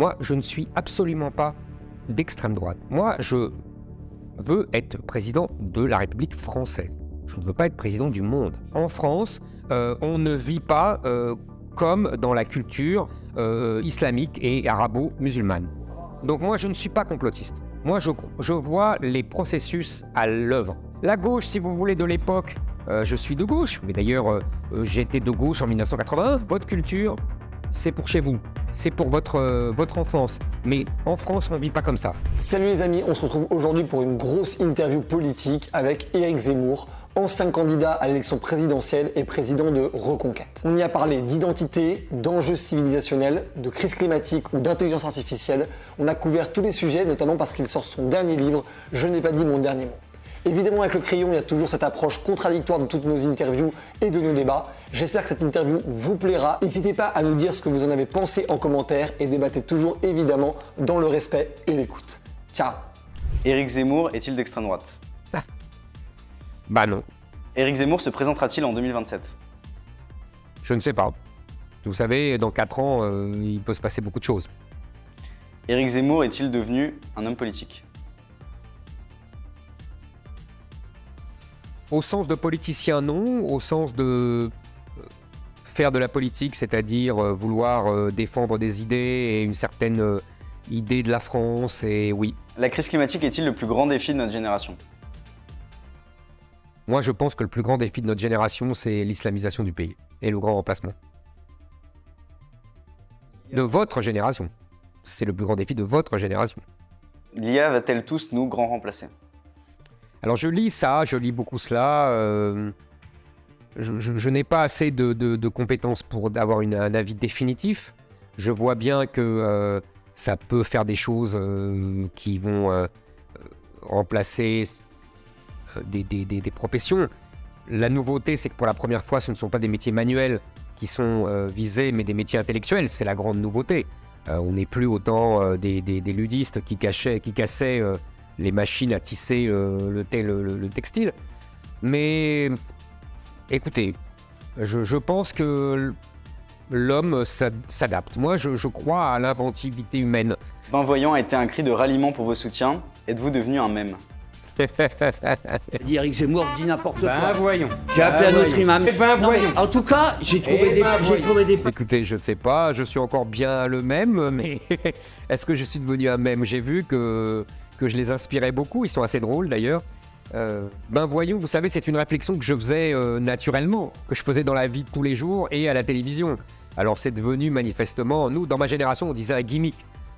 Moi, je ne suis absolument pas d'extrême droite. Moi, je veux être président de la République française. Je ne veux pas être président du monde. En France, euh, on ne vit pas euh, comme dans la culture euh, islamique et arabo-musulmane. Donc moi, je ne suis pas complotiste. Moi, je, je vois les processus à l'œuvre. La gauche, si vous voulez, de l'époque, je suis de gauche, mais d'ailleurs, j'étais de gauche en 1981. Votre culture, c'est pour chez vous, c'est pour votre, euh, votre enfance. Mais en France, on ne vit pas comme ça. Salut les amis, on se retrouve aujourd'hui pour une grosse interview politique avec Éric Zemmour, ancien candidat à l'élection présidentielle et président de Reconquête. On y a parlé d'identité, d'enjeux civilisationnels, de crise climatique ou d'intelligence artificielle. On a couvert tous les sujets, notamment parce qu'il sort son dernier livre, Je n'ai pas dit mon dernier mot. Évidemment, avec le crayon, il y a toujours cette approche contradictoire de toutes nos interviews et de nos débats. J'espère que cette interview vous plaira. N'hésitez pas à nous dire ce que vous en avez pensé en commentaire et débattez toujours évidemment dans le respect et l'écoute. Ciao Éric Zemmour est-il d'extrême droite Bah non. Éric Zemmour se présentera-t-il en 2027 Je ne sais pas. Vous savez, dans 4 ans, euh, il peut se passer beaucoup de choses. Éric Zemmour est-il devenu un homme politique Au sens de politicien, non. Au sens de euh, faire de la politique, c'est-à-dire euh, vouloir euh, défendre des idées et une certaine idée de la France, et oui. La crise climatique est-il le plus grand défi de notre génération Moi, je pense que le plus grand défi de notre génération, c'est l'islamisation du pays et le grand remplacement. De votre génération. C'est le plus grand défi de votre génération. L'IA va-t-elle tous nous grand remplacer alors je lis ça, je lis beaucoup cela. Euh, je, n'ai pas assez de, compétences pour avoir une, un avis définitif. Je vois bien que euh, ça peut faire des choses euh, qui vont remplacer des, professions. La nouveauté, c'est que pour la première fois, ce ne sont pas des métiers manuels qui sont visés, mais des métiers intellectuels. C'est la grande nouveauté. on n'est plus autant des, ludistes qui, cachaient, qui cassaient les machines à tisser euh, le, le, textile. Mais écoutez, je, pense que l'homme s'adapte. Moi, je, crois à l'inventivité humaine. Ben voyant a été un cri de ralliement pour vos soutiens. Êtes-vous devenu un mème Eric Zemmour dit n'importe ben quoi. voyons. J'ai appelé ben, un autre imam. Ben en tout cas, j'ai eh trouvé, des... Ben, trouvé, des... Écoutez, je ne sais pas, je suis encore bien le même, mais est-ce que je suis devenu un même J'ai vu que que je les inspirais beaucoup. Ils sont assez drôles d'ailleurs. Euh, ben voyons, vous savez, c'est une réflexion que je faisais euh, naturellement, que je faisais dans la vie de tous les jours et à la télévision. Alors c'est devenu manifestement, nous, dans ma génération, on disait un gimmick.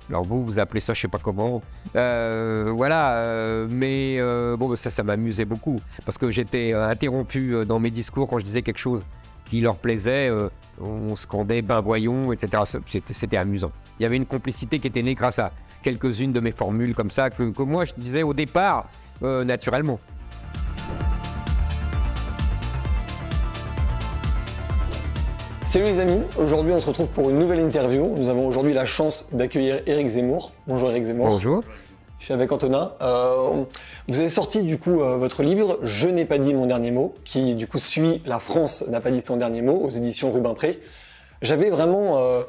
Alors vous, vous appelez ça, je sais pas comment. Euh, voilà, mais bon, ça, ça m'amusait beaucoup parce que j'étais interrompu dans mes discours quand je disais quelque chose qui leur plaisait. on scandait, ben voyons, etc. C'était amusant. Il y avait une complicité qui était née grâce à quelques-unes de mes formules comme ça que, moi je disais au départ euh, naturellement. Salut les amis, aujourd'hui on se retrouve pour une nouvelle interview. Nous avons aujourd'hui la chance d'accueillir Eric Zemmour. Bonjour Eric Zemmour. Bonjour. Je suis avec Antonin. Euh, vous avez sorti du coup euh, votre livre Je n'ai pas dit mon dernier mot, qui du coup suit La France n'a pas dit son dernier mot aux éditions Rubin-Pré. J'avais vraiment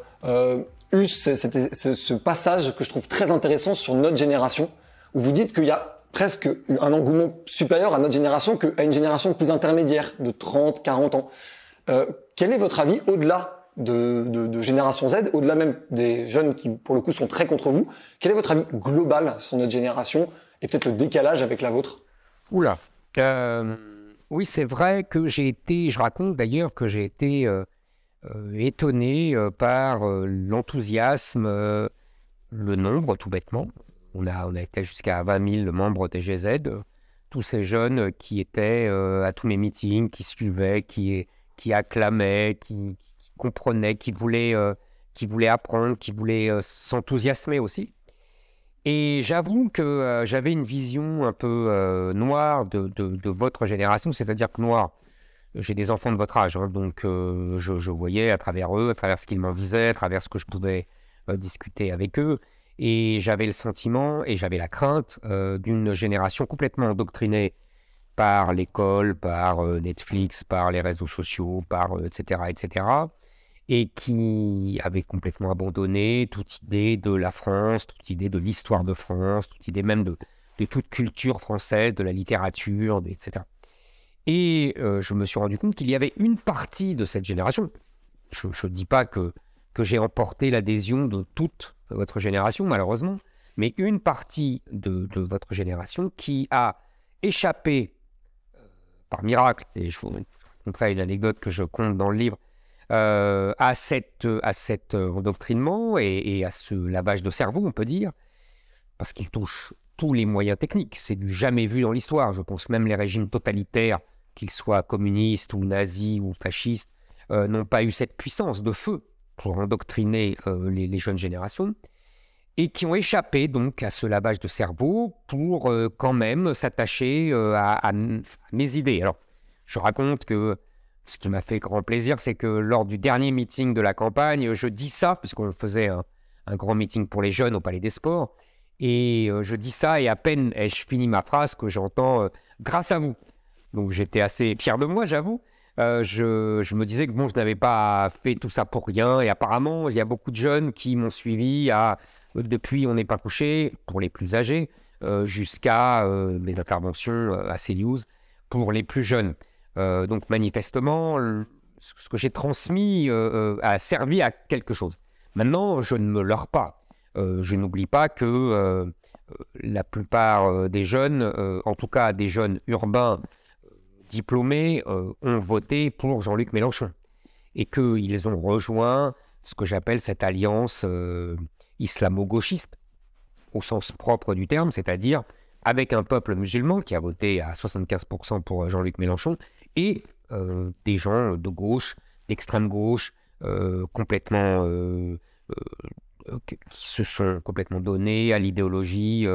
eu ce, passage que je trouve très intéressant sur notre génération, où vous dites qu'il y a presque un engouement supérieur à notre génération qu'à une génération plus intermédiaire, de 30, 40 ans. Euh, quel est votre avis au-delà de, Génération Z, au-delà même des jeunes qui, pour le coup, sont très contre vous Quel est votre avis global sur notre génération et peut-être le décalage avec la vôtre Oula euh, Oui, c'est vrai que j'ai été, je raconte d'ailleurs que j'ai été... Euh, euh, étonné euh, par euh, l'enthousiasme, le nombre tout bêtement. On a, on a été jusqu'à 20 000 membres des GZ, tous ces jeunes qui étaient à tous mes meetings, qui suivaient, qui, qui acclamaient, qui, comprenaient, qui voulaient, qui apprendre, qui voulaient s'enthousiasmer aussi. Et j'avoue que j'avais une vision un peu noire de, de, votre génération, c'est-à-dire que noire, j'ai des enfants de votre âge, hein, donc euh, je, voyais à travers eux, à travers ce qu'ils m'en disaient, à travers ce que je pouvais euh, discuter avec eux, et j'avais le sentiment et j'avais la crainte euh, d'une génération complètement endoctrinée par l'école, par Netflix, par les réseaux sociaux, par etc., etc., et qui avait complètement abandonné toute idée de la France, toute idée de l'histoire de France, toute idée même de toute culture française, de la littérature, etc. Et euh, je me suis rendu compte qu'il y avait une partie de cette génération. Je ne dis pas que, que j'ai emporté l'adhésion de toute votre génération, malheureusement, mais une partie de, votre génération qui a échappé euh, par miracle, et je vous montrerai une anecdote que je compte dans le livre, euh, à, cette, à cet endoctrinement et à ce lavage de cerveau, on peut dire, parce qu'il touche tous les moyens techniques. C'est du jamais vu dans l'histoire. Je pense même les régimes totalitaires qu'ils soient communistes ou nazis ou fascistes, euh, n'ont pas eu cette puissance de feu pour endoctriner euh, les, jeunes générations, et qui ont échappé donc à ce lavage de cerveau pour euh, quand même s'attacher à, mes idées. Alors, je raconte que ce qui m'a fait grand plaisir, c'est que lors du dernier meeting de la campagne, je dis ça, puisqu'on faisait un, grand meeting pour les jeunes au Palais des Sports, et je dis ça, et à peine ai-je fini ma phrase que j'entends grâce à vous ». Donc j'étais assez fier de moi, j'avoue. Euh, je, me disais que bon, je n'avais pas fait tout ça pour rien. Et apparemment, il y a beaucoup de jeunes qui m'ont suivi à, depuis On n'est pas couché, pour les plus âgés, euh, jusqu'à euh, mes interventions euh, à CNews pour les plus jeunes. donc manifestement, ce que j'ai transmis a servi à quelque chose. Maintenant, je ne me leurre pas. je n'oublie pas que la plupart des jeunes, en tout cas des jeunes urbains, diplômés euh, ont voté pour Jean-Luc Mélenchon et qu'ils ont rejoint ce que j'appelle cette alliance euh, islamo-gauchiste au sens propre du terme, c'est-à-dire avec un peuple musulman qui a voté à 75% pour euh, Jean-Luc Mélenchon et des gens de gauche, d'extrême gauche, complètement qui se sont complètement donnés à l'idéologie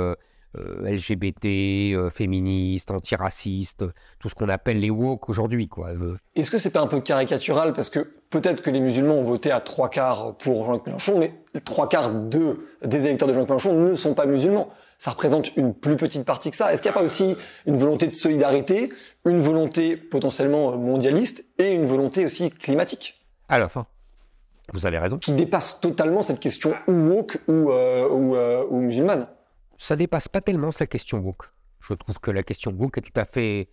euh, LGBT, euh, féministes, antiracistes, tout ce qu'on appelle les woke aujourd'hui. quoi. Est-ce que c'est pas un peu caricatural Parce que peut-être que les musulmans ont voté à trois quarts pour Jean-Luc Mélenchon, mais trois quarts des électeurs de Jean-Luc Mélenchon ne sont pas musulmans. Ça représente une plus petite partie que ça. Est-ce qu'il n'y a pas aussi une volonté de solidarité, une volonté potentiellement mondialiste et une volonté aussi climatique À la fin. Vous avez raison. Qui dépasse totalement cette question ou woke ou, euh, ou musulmane ça dépasse pas tellement sa question woke. Je trouve que la question woke est tout à fait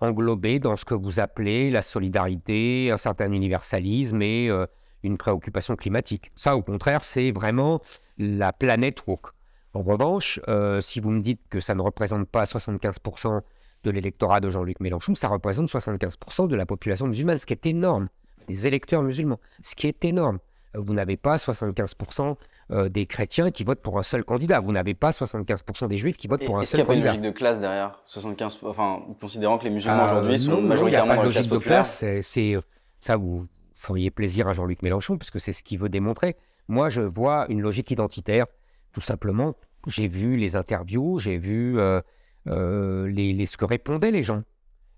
englobée dans ce que vous appelez la solidarité, un certain universalisme et euh, une préoccupation climatique. Ça, au contraire, c'est vraiment la planète woke. En revanche, euh, si vous me dites que ça ne représente pas 75% de l'électorat de Jean-Luc Mélenchon, ça représente 75% de la population musulmane, ce qui est énorme, des électeurs musulmans, ce qui est énorme vous n'avez pas 75% euh, des chrétiens qui votent pour un seul candidat. Vous n'avez pas 75% des juifs qui votent pour un seul candidat. Est-ce qu'il y a pas une logique de classe derrière 75, Enfin, considérant que les musulmans euh, aujourd'hui sont majoritairement non, a pas de logique de classe, c'est euh, ça vous feriez plaisir à Jean-Luc Mélenchon puisque c'est ce qu'il veut démontrer. Moi, je vois une logique identitaire, tout simplement. J'ai vu les interviews, j'ai vu les, les, ce que répondaient les gens.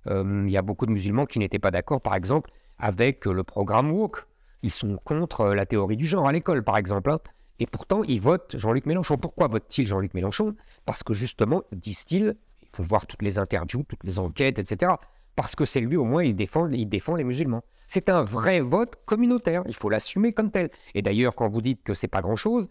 Il y a beaucoup de musulmans qui n'étaient pas d'accord, par exemple, avec le programme woke. Ils sont contre euh, la théorie du genre à l'école, par exemple. Hein. Et pourtant, ils votent Jean-Luc Mélenchon. Pourquoi votent il Jean-Luc Mélenchon Parce que justement, disent-ils, il faut voir toutes les interviews, toutes les enquêtes, etc. Parce que c'est lui, au moins, il défend, il défend les musulmans. C'est un vrai vote communautaire. Il faut l'assumer comme tel. Et d'ailleurs, quand vous dites que c'est pas grand-chose,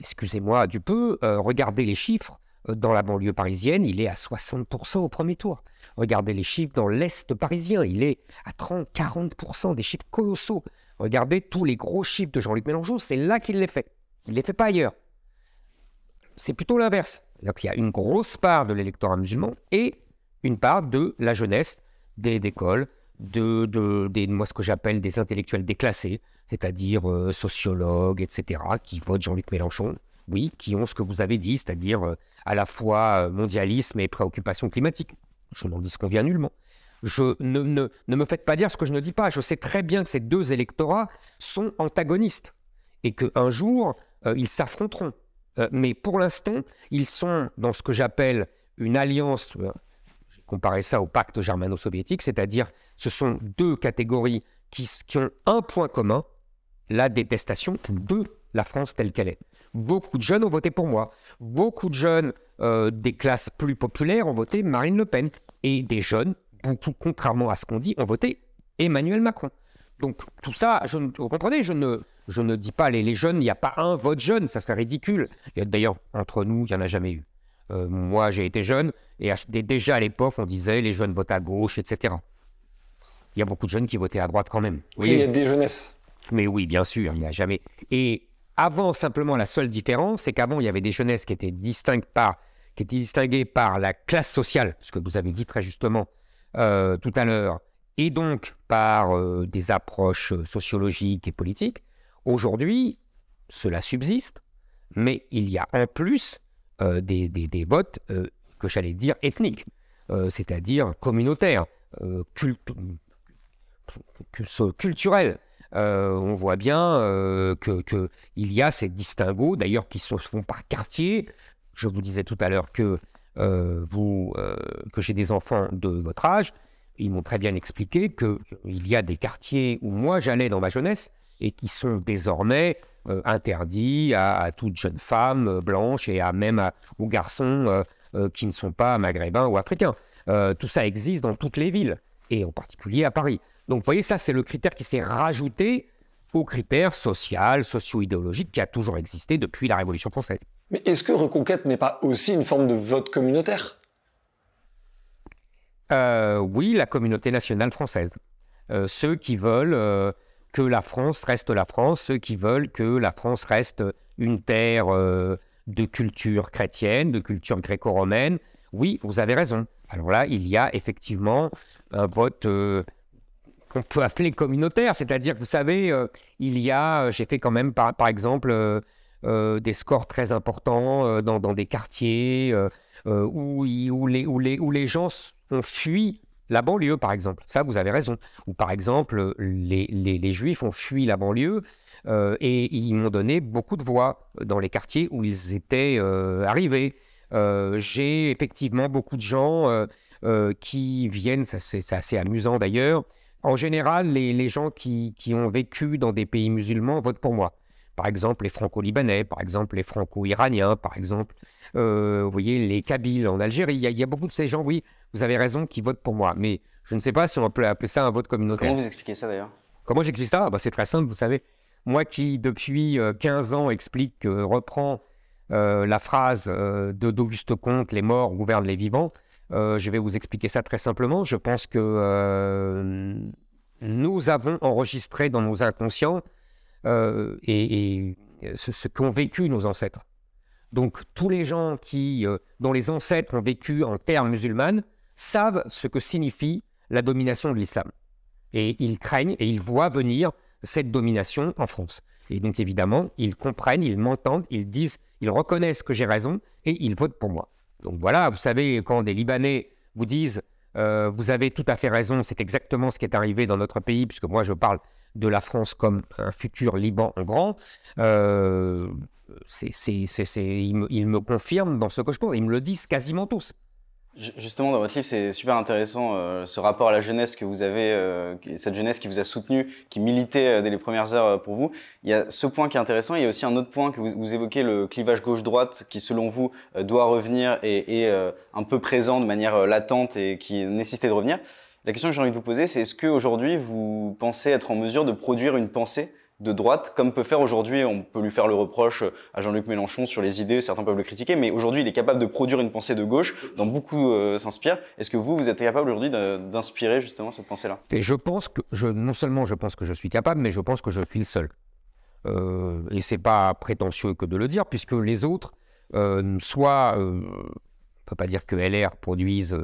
excusez-moi du peu, euh, regardez les chiffres euh, dans la banlieue parisienne, il est à 60% au premier tour. Regardez les chiffres dans l'Est parisien, il est à 30-40%, des chiffres colossaux. Regardez tous les gros chiffres de Jean-Luc Mélenchon, c'est là qu'il les fait. Il ne les fait pas ailleurs. C'est plutôt l'inverse. il y a une grosse part de l'électorat musulman et une part de la jeunesse, des écoles, de, des, moi ce que j'appelle des intellectuels déclassés, c'est-à-dire euh, sociologues, etc., qui votent Jean-Luc Mélenchon, oui, qui ont ce que vous avez dit, c'est-à-dire euh, à la fois euh, mondialisme et préoccupation climatique. Je n'en dis vient nullement. Je, ne, me faites pas dire ce que je ne dis pas. Je sais très bien que ces deux électorats sont antagonistes et qu'un jour, euh, ils s'affronteront. Euh, mais pour l'instant, ils sont dans ce que j'appelle une alliance, euh, j'ai comparé ça au pacte germano-soviétique, c'est-à-dire ce sont deux catégories qui, qui, ont un point commun, la détestation de la France telle qu'elle est. Beaucoup de jeunes ont voté pour moi, beaucoup de jeunes des classes plus populaires ont voté Marine Le Pen, et des jeunes beaucoup, contrairement à ce qu'on dit, ont voté Emmanuel Macron. Donc tout ça, je, vous comprenez, je ne, je ne dis pas les, jeunes, il n'y a pas un vote jeune, ça serait ridicule. D'ailleurs, entre nous, il n'y en a jamais eu. Euh, moi, j'ai été jeune, et déjà à l'époque, on disait les jeunes votent à gauche, etc. Il y a beaucoup de jeunes qui votaient à droite quand même. Oui, il y a des jeunesses. Mais oui, bien sûr, il n'y a jamais. Et avant, simplement, la seule différence, c'est qu'avant, il y avait des jeunesses qui étaient distinctes par, qui étaient distinguées par la classe sociale, ce que vous avez dit très justement, euh, tout à l'heure, et donc par euh, des approches sociologiques et politiques, aujourd'hui, cela subsiste, mais il y a un plus euh, des, votes que j'allais dire ethniques, c'est-à-dire communautaires, culturels. on voit bien qu'il que y a ces distinguos, d'ailleurs, qui se font par quartier. Je vous disais tout à l'heure que euh, vous, euh, que j'ai des enfants de votre âge, ils m'ont très bien expliqué qu'il y a des quartiers où moi j'allais dans ma jeunesse et qui sont désormais euh, interdits à, toute jeune femme blanche et à même aux garçons qui ne sont pas maghrébins ou africains. tout ça existe dans toutes les villes et en particulier à Paris. Donc vous voyez, ça c'est le critère qui s'est rajouté au critère social, socio-idéologique qui a toujours existé depuis la Révolution française. Mais est-ce que Reconquête n'est pas aussi une forme de vote communautaire euh, Oui, la communauté nationale française. Euh, ceux qui veulent euh, que la France reste la France, ceux qui veulent que la France reste une terre de culture chrétienne, de culture gréco-romaine. Oui, vous avez raison. Alors là, il y a effectivement un vote qu'on peut appeler communautaire, c'est-à-dire, vous savez, il y a, j'ai fait quand même par exemple euh, des scores très importants euh, dans, des quartiers euh, où, où, les, gens ont fui la banlieue, par exemple. Ça, vous avez raison. Ou par exemple, les, Juifs ont fui la banlieue et ils m'ont donné beaucoup de voix dans les quartiers où ils étaient arrivés. J'ai effectivement beaucoup de gens qui viennent, c'est assez amusant d'ailleurs. En général, les, gens qui, ont vécu dans des pays musulmans votent pour moi par exemple les franco-libanais, par exemple les franco-iraniens, par exemple, euh, vous voyez, les Kabyles en Algérie. Il y, a, beaucoup de ces gens, oui, vous avez raison, qui votent pour moi. Mais je ne sais pas si on peut appeler ça un vote communautaire. Comment vous expliquez ça d'ailleurs Comment j'explique ça ah, bah, C'est très simple, vous savez. Moi qui, depuis 15 euh, ans, explique, reprend euh, la phrase de d'Auguste Comte, les morts gouvernent les vivants, je vais vous expliquer ça très simplement. Je pense que nous avons enregistré dans nos inconscients euh, et, euh, ce, qu'ont vécu nos ancêtres. Donc tous les gens qui, euh, dont les ancêtres ont vécu en terre musulmane savent ce que signifie la domination de l'islam. Et ils craignent et ils voient venir cette domination en France. Et donc évidemment, ils comprennent, ils m'entendent, ils disent, ils reconnaissent que j'ai raison et ils votent pour moi. Donc voilà, vous savez, quand des Libanais vous disent euh, vous avez tout à fait raison, c'est exactement ce qui est arrivé dans notre pays, puisque moi je parle de la France comme un futur Liban en grand. Euh, ils me, confirment confirme dans ce que je pense, ils me le disent quasiment tous. Justement, dans votre livre, c'est super intéressant euh, ce rapport à la jeunesse que vous avez, euh, cette jeunesse qui vous a soutenu, qui militait euh, dès les premières heures pour vous. Il y a ce point qui est intéressant. Il y a aussi un autre point que vous, vous évoquez, le clivage gauche-droite, qui selon vous doit revenir et est un peu présent de manière latente et qui nécessitait de revenir. La question que j'ai envie de vous poser, c'est est-ce qu'aujourd'hui vous pensez être en mesure de produire une pensée de droite, comme peut faire aujourd'hui, on peut lui faire le reproche à Jean-Luc Mélenchon sur les idées, certains peuvent le critiquer, mais aujourd'hui il est capable de produire une pensée de gauche dont beaucoup euh, s'inspirent. Est-ce que vous, vous êtes capable aujourd'hui d'inspirer justement cette pensée-là Et je pense que, non seulement je pense que je suis capable, mais je pense que je suis le seul. Euh, et c'est pas prétentieux que de le dire, puisque les autres, euh, soit, euh, on ne peut pas dire que LR produise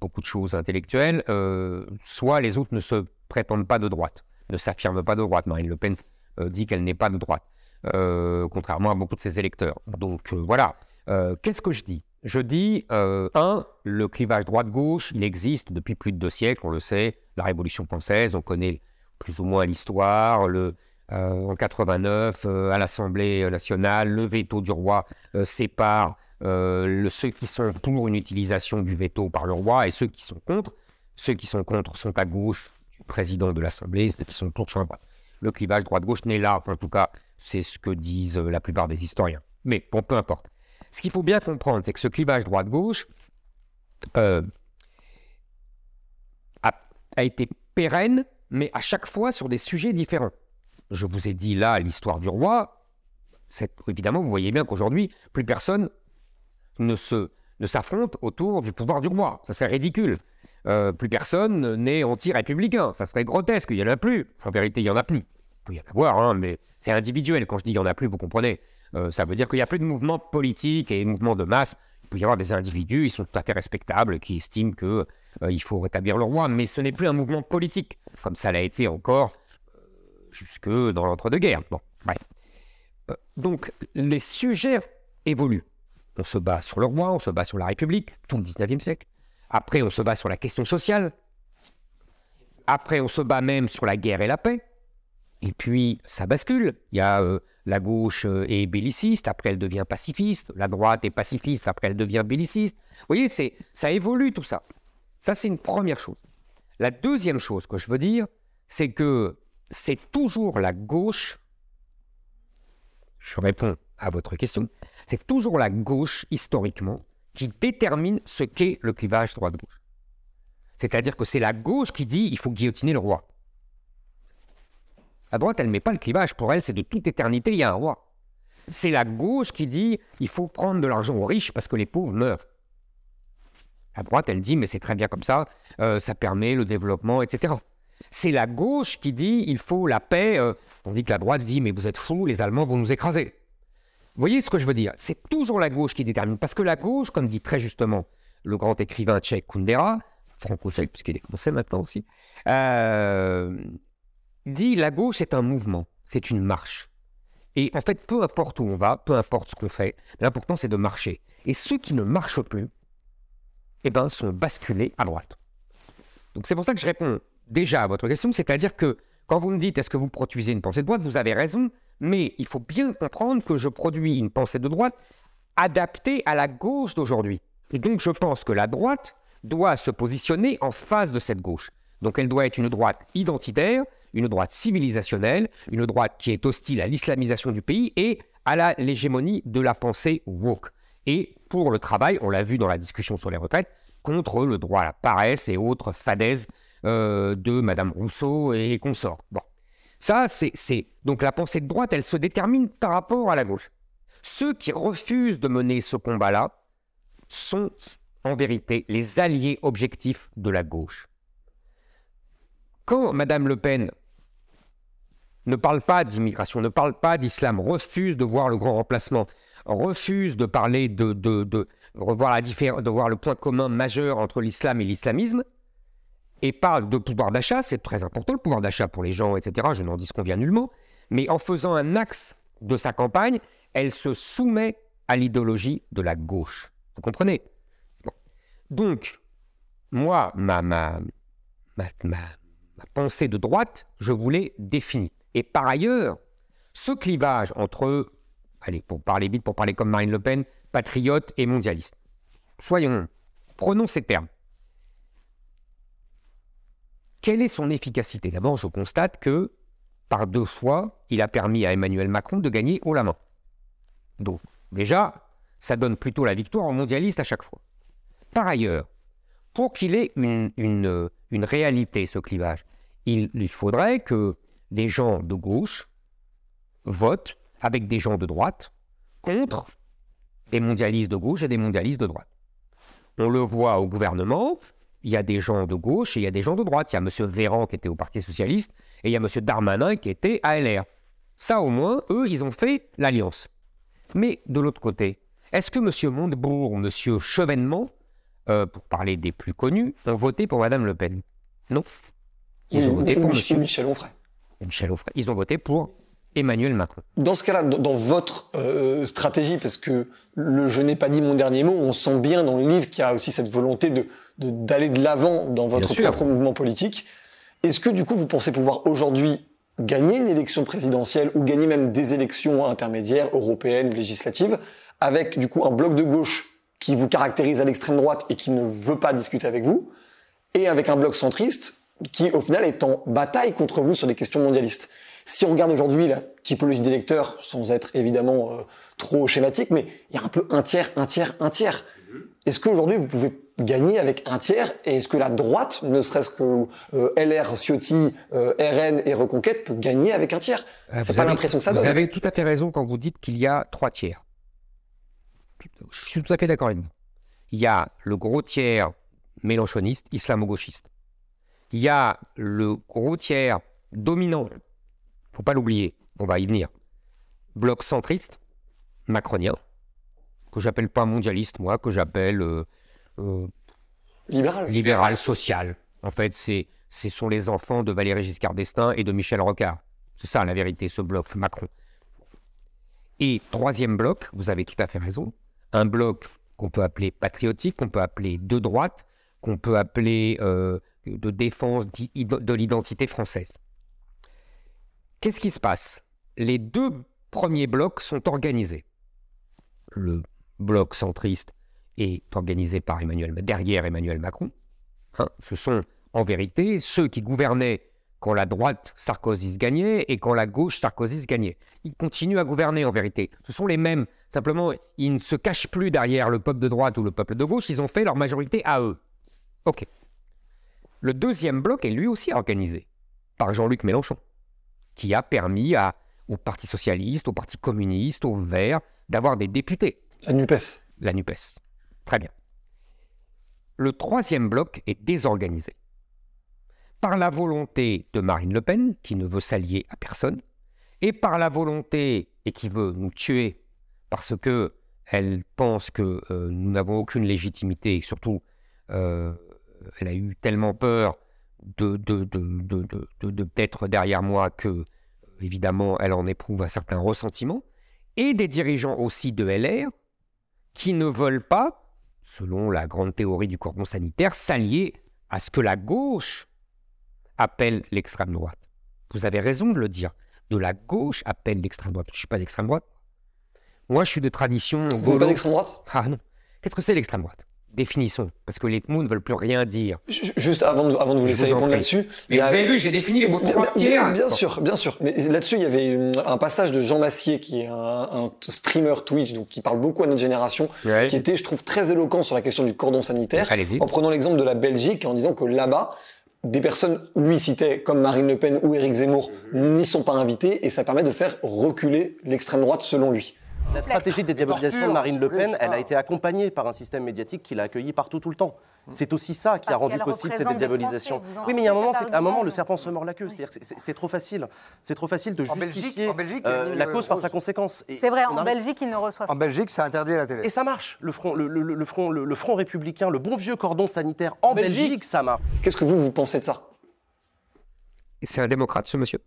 beaucoup de choses intellectuelles, soit les autres ne se prétendent pas de droite ne s'affirme pas de droite. Marine Le Pen euh, dit qu'elle n'est pas de droite, euh, contrairement à beaucoup de ses électeurs. Donc euh, voilà, qu'est-ce que je dis je dis, un, le clivage droite-gauche, il existe depuis plus de deux siècles, on le sait, la Révolution française, on connaît plus ou moins l'histoire, en 89, à l'Assemblée nationale, le veto du roi sépare ceux qui sont pour une utilisation du veto par le roi et ceux qui sont contre. Ceux qui sont contre sont à gauche, président de l'Assemblée, son tour sur Le clivage droite-gauche n'est là, en tout cas, c'est ce que disent euh, la plupart des historiens. Mais bon, peu importe. Ce qu'il faut bien comprendre, c'est que ce clivage droite-gauche euh, a, été pérenne, mais à chaque fois sur des sujets différents. Je vous ai dit là l'histoire du roi, évidemment, vous voyez bien qu'aujourd'hui, plus personne ne se ne s'affronte autour du pouvoir du roi. Ça serait ridicule. Euh, plus personne n'est anti-républicain. Ça serait grotesque, il n'y en a plus. En vérité, il n'y en a plus. Il peut y en avoir, hein, mais c'est individuel. Quand je dis il n'y en a plus, vous comprenez. Euh, ça veut dire qu'il n'y a plus de mouvements politiques et de mouvement de masse. Il peut y avoir des individus, ils sont tout à fait respectables, qui estiment qu'il euh, faut rétablir le roi, mais ce n'est plus un mouvement politique, comme ça l'a été encore jusque dans l'entre-deux-guerres. Bon, donc, les sujets évoluent. On se bat sur le roi, on se bat sur la République, tout le 19e siècle. Après, on se bat sur la question sociale. Après, on se bat même sur la guerre et la paix. Et puis, ça bascule. Il y a euh, la gauche euh, est belliciste, après elle devient pacifiste. La droite est pacifiste, après elle devient belliciste. Vous voyez, c'est, ça évolue tout ça. Ça, c'est une première chose. La deuxième chose que je veux dire, c'est que c'est toujours la gauche, je réponds à votre question, c'est toujours la gauche, historiquement, qui détermine ce qu'est le clivage droite-gauche. C'est-à-dire que c'est la gauche qui dit il faut guillotiner le roi. La droite, elle ne met pas le clivage. Pour elle, c'est de toute éternité, il y a un roi. C'est la gauche qui dit il faut prendre de l'argent aux riches parce que les pauvres meurent. La droite, elle dit mais c'est très bien comme ça, euh, ça permet le développement, etc. C'est la gauche qui dit il faut la paix. Euh, tandis on dit que la droite dit mais vous êtes fous, les Allemands vont nous écraser. Vous voyez ce que je veux dire C'est toujours la gauche qui détermine. Parce que la gauche, comme dit très justement le grand écrivain tchèque Kundera, franco-tchèque puisqu'il est français maintenant aussi, euh, dit la gauche est un mouvement, c'est une marche. Et en fait, peu importe où on va, peu importe ce qu'on fait, l'important c'est de marcher. Et ceux qui ne marchent plus, eh ben, sont basculés à droite. Donc c'est pour ça que je réponds déjà à votre question, c'est-à-dire que quand vous me dites est-ce que vous produisez une pensée de droite, vous avez raison, mais il faut bien comprendre que je produis une pensée de droite adaptée à la gauche d'aujourd'hui. Et donc je pense que la droite doit se positionner en face de cette gauche. Donc elle doit être une droite identitaire, une droite civilisationnelle, une droite qui est hostile à l'islamisation du pays et à la l'hégémonie de la pensée woke. Et pour le travail, on l'a vu dans la discussion sur les retraites, contre le droit à la paresse et autres fadaises euh, de Madame Rousseau et consorts. Bon. Ça, c'est. Donc la pensée de droite, elle se détermine par rapport à la gauche. Ceux qui refusent de mener ce combat-là sont en vérité les alliés objectifs de la gauche. Quand Madame Le Pen ne parle pas d'immigration, ne parle pas d'islam, refuse de voir le grand remplacement, refuse de parler de, de voir le point commun majeur entre l'islam et l'islamisme, et parle de pouvoir d'achat, c'est très important le pouvoir d'achat pour les gens, etc. Je n'en dis qu'on vient nullement, mais en faisant un axe de sa campagne, elle se soumet à l'idéologie de la gauche. Vous comprenez Donc, moi, ma, ma, pensée de droite, je vous l'ai définie. Et par ailleurs, ce clivage entre, allez, pour parler vite, pour parler comme Marine Le Pen, patriote et mondialiste, soyons, prenons ces termes. Quelle est son efficacité D'abord, je constate que par deux fois, il a permis à Emmanuel Macron de gagner haut la main. Donc, déjà, ça donne plutôt la victoire aux mondialistes à chaque fois. Par ailleurs, pour qu'il ait une, réalité, ce clivage, il, lui faudrait que des gens de gauche votent avec des gens de droite contre des mondialistes de gauche et des mondialistes de droite. On le voit au gouvernement, il y a des gens de gauche et il y a des gens de droite. Il y a M. Véran qui était au Parti Socialiste et il y a M. Darmanin qui était à LR. Ça, au moins, eux, ils ont fait l'alliance. Mais de l'autre côté, est-ce que M. Montebourg ou M. Chevènement, euh, pour parler des plus connus, ont voté pour Mme Le Pen Non. Ils ont voté pour Michel, Michel Onfray. Michel Onfray. Ils ont voté pour Emmanuel Macron. Dans ce cas-là, dans votre euh, stratégie, parce que le je n'ai pas dit mon dernier mot, on sent bien dans le livre qu'il y a aussi cette volonté de d'aller de l'avant dans votre propre mouvement politique. Est-ce que du coup vous pensez pouvoir aujourd'hui gagner une élection présidentielle ou gagner même des élections intermédiaires, européennes, législatives, avec du coup un bloc de gauche qui vous caractérise à l'extrême droite et qui ne veut pas discuter avec vous, et avec un bloc centriste qui au final est en bataille contre vous sur des questions mondialistes. Si on regarde aujourd'hui la typologie des lecteurs, sans être évidemment euh, trop schématique, mais il y a un peu un tiers, un tiers, un tiers. Est-ce qu'aujourd'hui, vous pouvez gagner avec un tiers Et est-ce que la droite, ne serait-ce que euh, LR, Ciotti, euh, RN et Reconquête, peut gagner avec un tiers euh, C'est pas l'impression que ça Vous avez tout à fait raison quand vous dites qu'il y a trois tiers. Je suis tout à fait d'accord avec vous. Il y a le gros tiers mélanchoniste, islamo-gauchiste. Il y a le gros tiers dominant, faut pas l'oublier, on va y venir, bloc centriste, macronien que j'appelle pas mondialiste, moi, que j'appelle euh, euh, libéral. libéral social. En fait, c'est ce sont les enfants de Valéry Giscard d'Estaing et de Michel Rocard. C'est ça la vérité, ce bloc Macron. Et troisième bloc, vous avez tout à fait raison, un bloc qu'on peut appeler patriotique, qu'on peut appeler de droite, qu'on peut appeler euh, de défense de l'identité française. Qu'est-ce qui se passe Les deux premiers blocs sont organisés. Le bloc centriste est organisé par Emmanuel, derrière Emmanuel Macron. Hein, ce sont en vérité ceux qui gouvernaient quand la droite Sarkozy gagnait et quand la gauche Sarkozy gagnait. Ils continuent à gouverner en vérité. Ce sont les mêmes. Simplement, ils ne se cachent plus derrière le peuple de droite ou le peuple de gauche. Ils ont fait leur majorité à eux. OK. Le deuxième bloc est lui aussi organisé par Jean-Luc Mélenchon, qui a permis à, au Parti socialiste, au Parti communiste, au vert d'avoir des députés. La NUPES. La NUPES. Très bien. Le troisième bloc est désorganisé. Par la volonté de Marine Le Pen, qui ne veut s'allier à personne, et par la volonté, et qui veut nous tuer, parce que elle pense que euh, nous n'avons aucune légitimité, et surtout, euh, elle a eu tellement peur de, de, d'être derrière moi que, évidemment, elle en éprouve un certain ressentiment, et des dirigeants aussi de LR, qui ne veulent pas, selon la grande théorie du cordon sanitaire, s'allier à ce que la gauche appelle l'extrême droite. Vous avez raison de le dire. De la gauche appelle l'extrême droite. Je ne suis pas d'extrême droite. Moi, je suis de tradition. Vous n'êtes pas d'extrême droite Ah non. Qu'est-ce que c'est l'extrême droite Définissons, parce que les mots ne veulent plus rien dire. Juste avant de, avant de vous laisser répondre là-dessus. Vous avez vu, j'ai défini les mots bien, sûr, bien sûr. Mais là-dessus, il y avait un passage de Jean Massier, qui est un, streamer Twitch, donc qui parle beaucoup à notre génération, qui était, je trouve, très éloquent sur la question du cordon sanitaire. En prenant l'exemple de la Belgique, en disant que là-bas, des personnes, lui citait, comme Marine Le Pen ou Éric Zemmour, n'y sont pas invitées et ça permet de faire reculer l'extrême droite selon lui. La stratégie de dédiabolisation de Marine Le Pen, elle a été accompagnée par un système médiatique qui l'a accueillie partout, tout le temps. Mm. C'est aussi ça qui a rendu possible cette dédiabolisation. Oui, mais il y a un moment, c'est un moment, le serpent se mord la queue. C'est-à-dire que c'est trop facile. C'est trop facile de justifier euh, la cause par sa conséquence. C'est vrai, en Belgique, ils ne reçoivent En Belgique, ça interdit la télé. Et ça marche. Le front, le, front, le, front républicain, le bon vieux cordon sanitaire en, Belgique, Belgique, ça marche. Qu'est-ce que vous, vous pensez de ça C'est un démocrate, ce monsieur.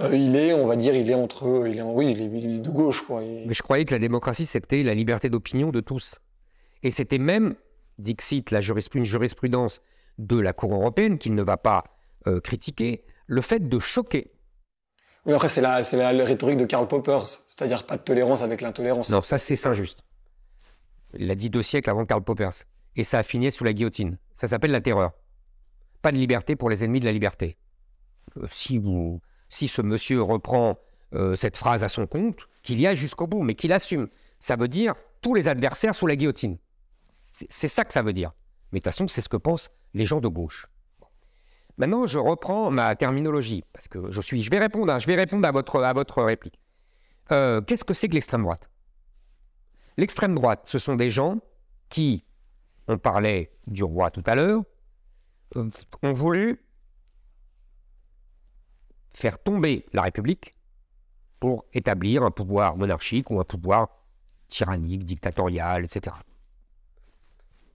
Euh, il est, on va dire, il est entre eux, il est, oui, il est, de gauche. Quoi. Mais je croyais que la démocratie, c'était la liberté d'opinion de tous. Et c'était même, Dixit, la une jurisprudence de la Cour européenne, qu'il ne va pas euh, critiquer, le fait de choquer. Oui, après, c'est la, c'est la, rhétorique de Karl Poppers, c'est-à-dire pas de tolérance avec l'intolérance. Non, ça, c'est injuste. Il l'a dit deux siècles avant Karl Poppers. Et ça a fini sous la guillotine. Ça s'appelle la terreur. Pas de liberté pour les ennemis de la liberté. Euh, si vous si ce monsieur reprend euh, cette phrase à son compte, qu'il y a jusqu'au bout, mais qu'il assume. Ça veut dire tous les adversaires sous la guillotine. C'est ça que ça veut dire. Mais de toute façon, c'est ce que pensent les gens de gauche. Maintenant, je reprends ma terminologie, parce que je suis. Je vais répondre, hein, je vais répondre à votre, à votre réplique. Euh, qu'est-ce que c'est que l'extrême droite L'extrême droite, ce sont des gens qui, on parlait du roi tout à l'heure, euh, ont voulu faire tomber la République pour établir un pouvoir monarchique ou un pouvoir tyrannique, dictatorial, etc.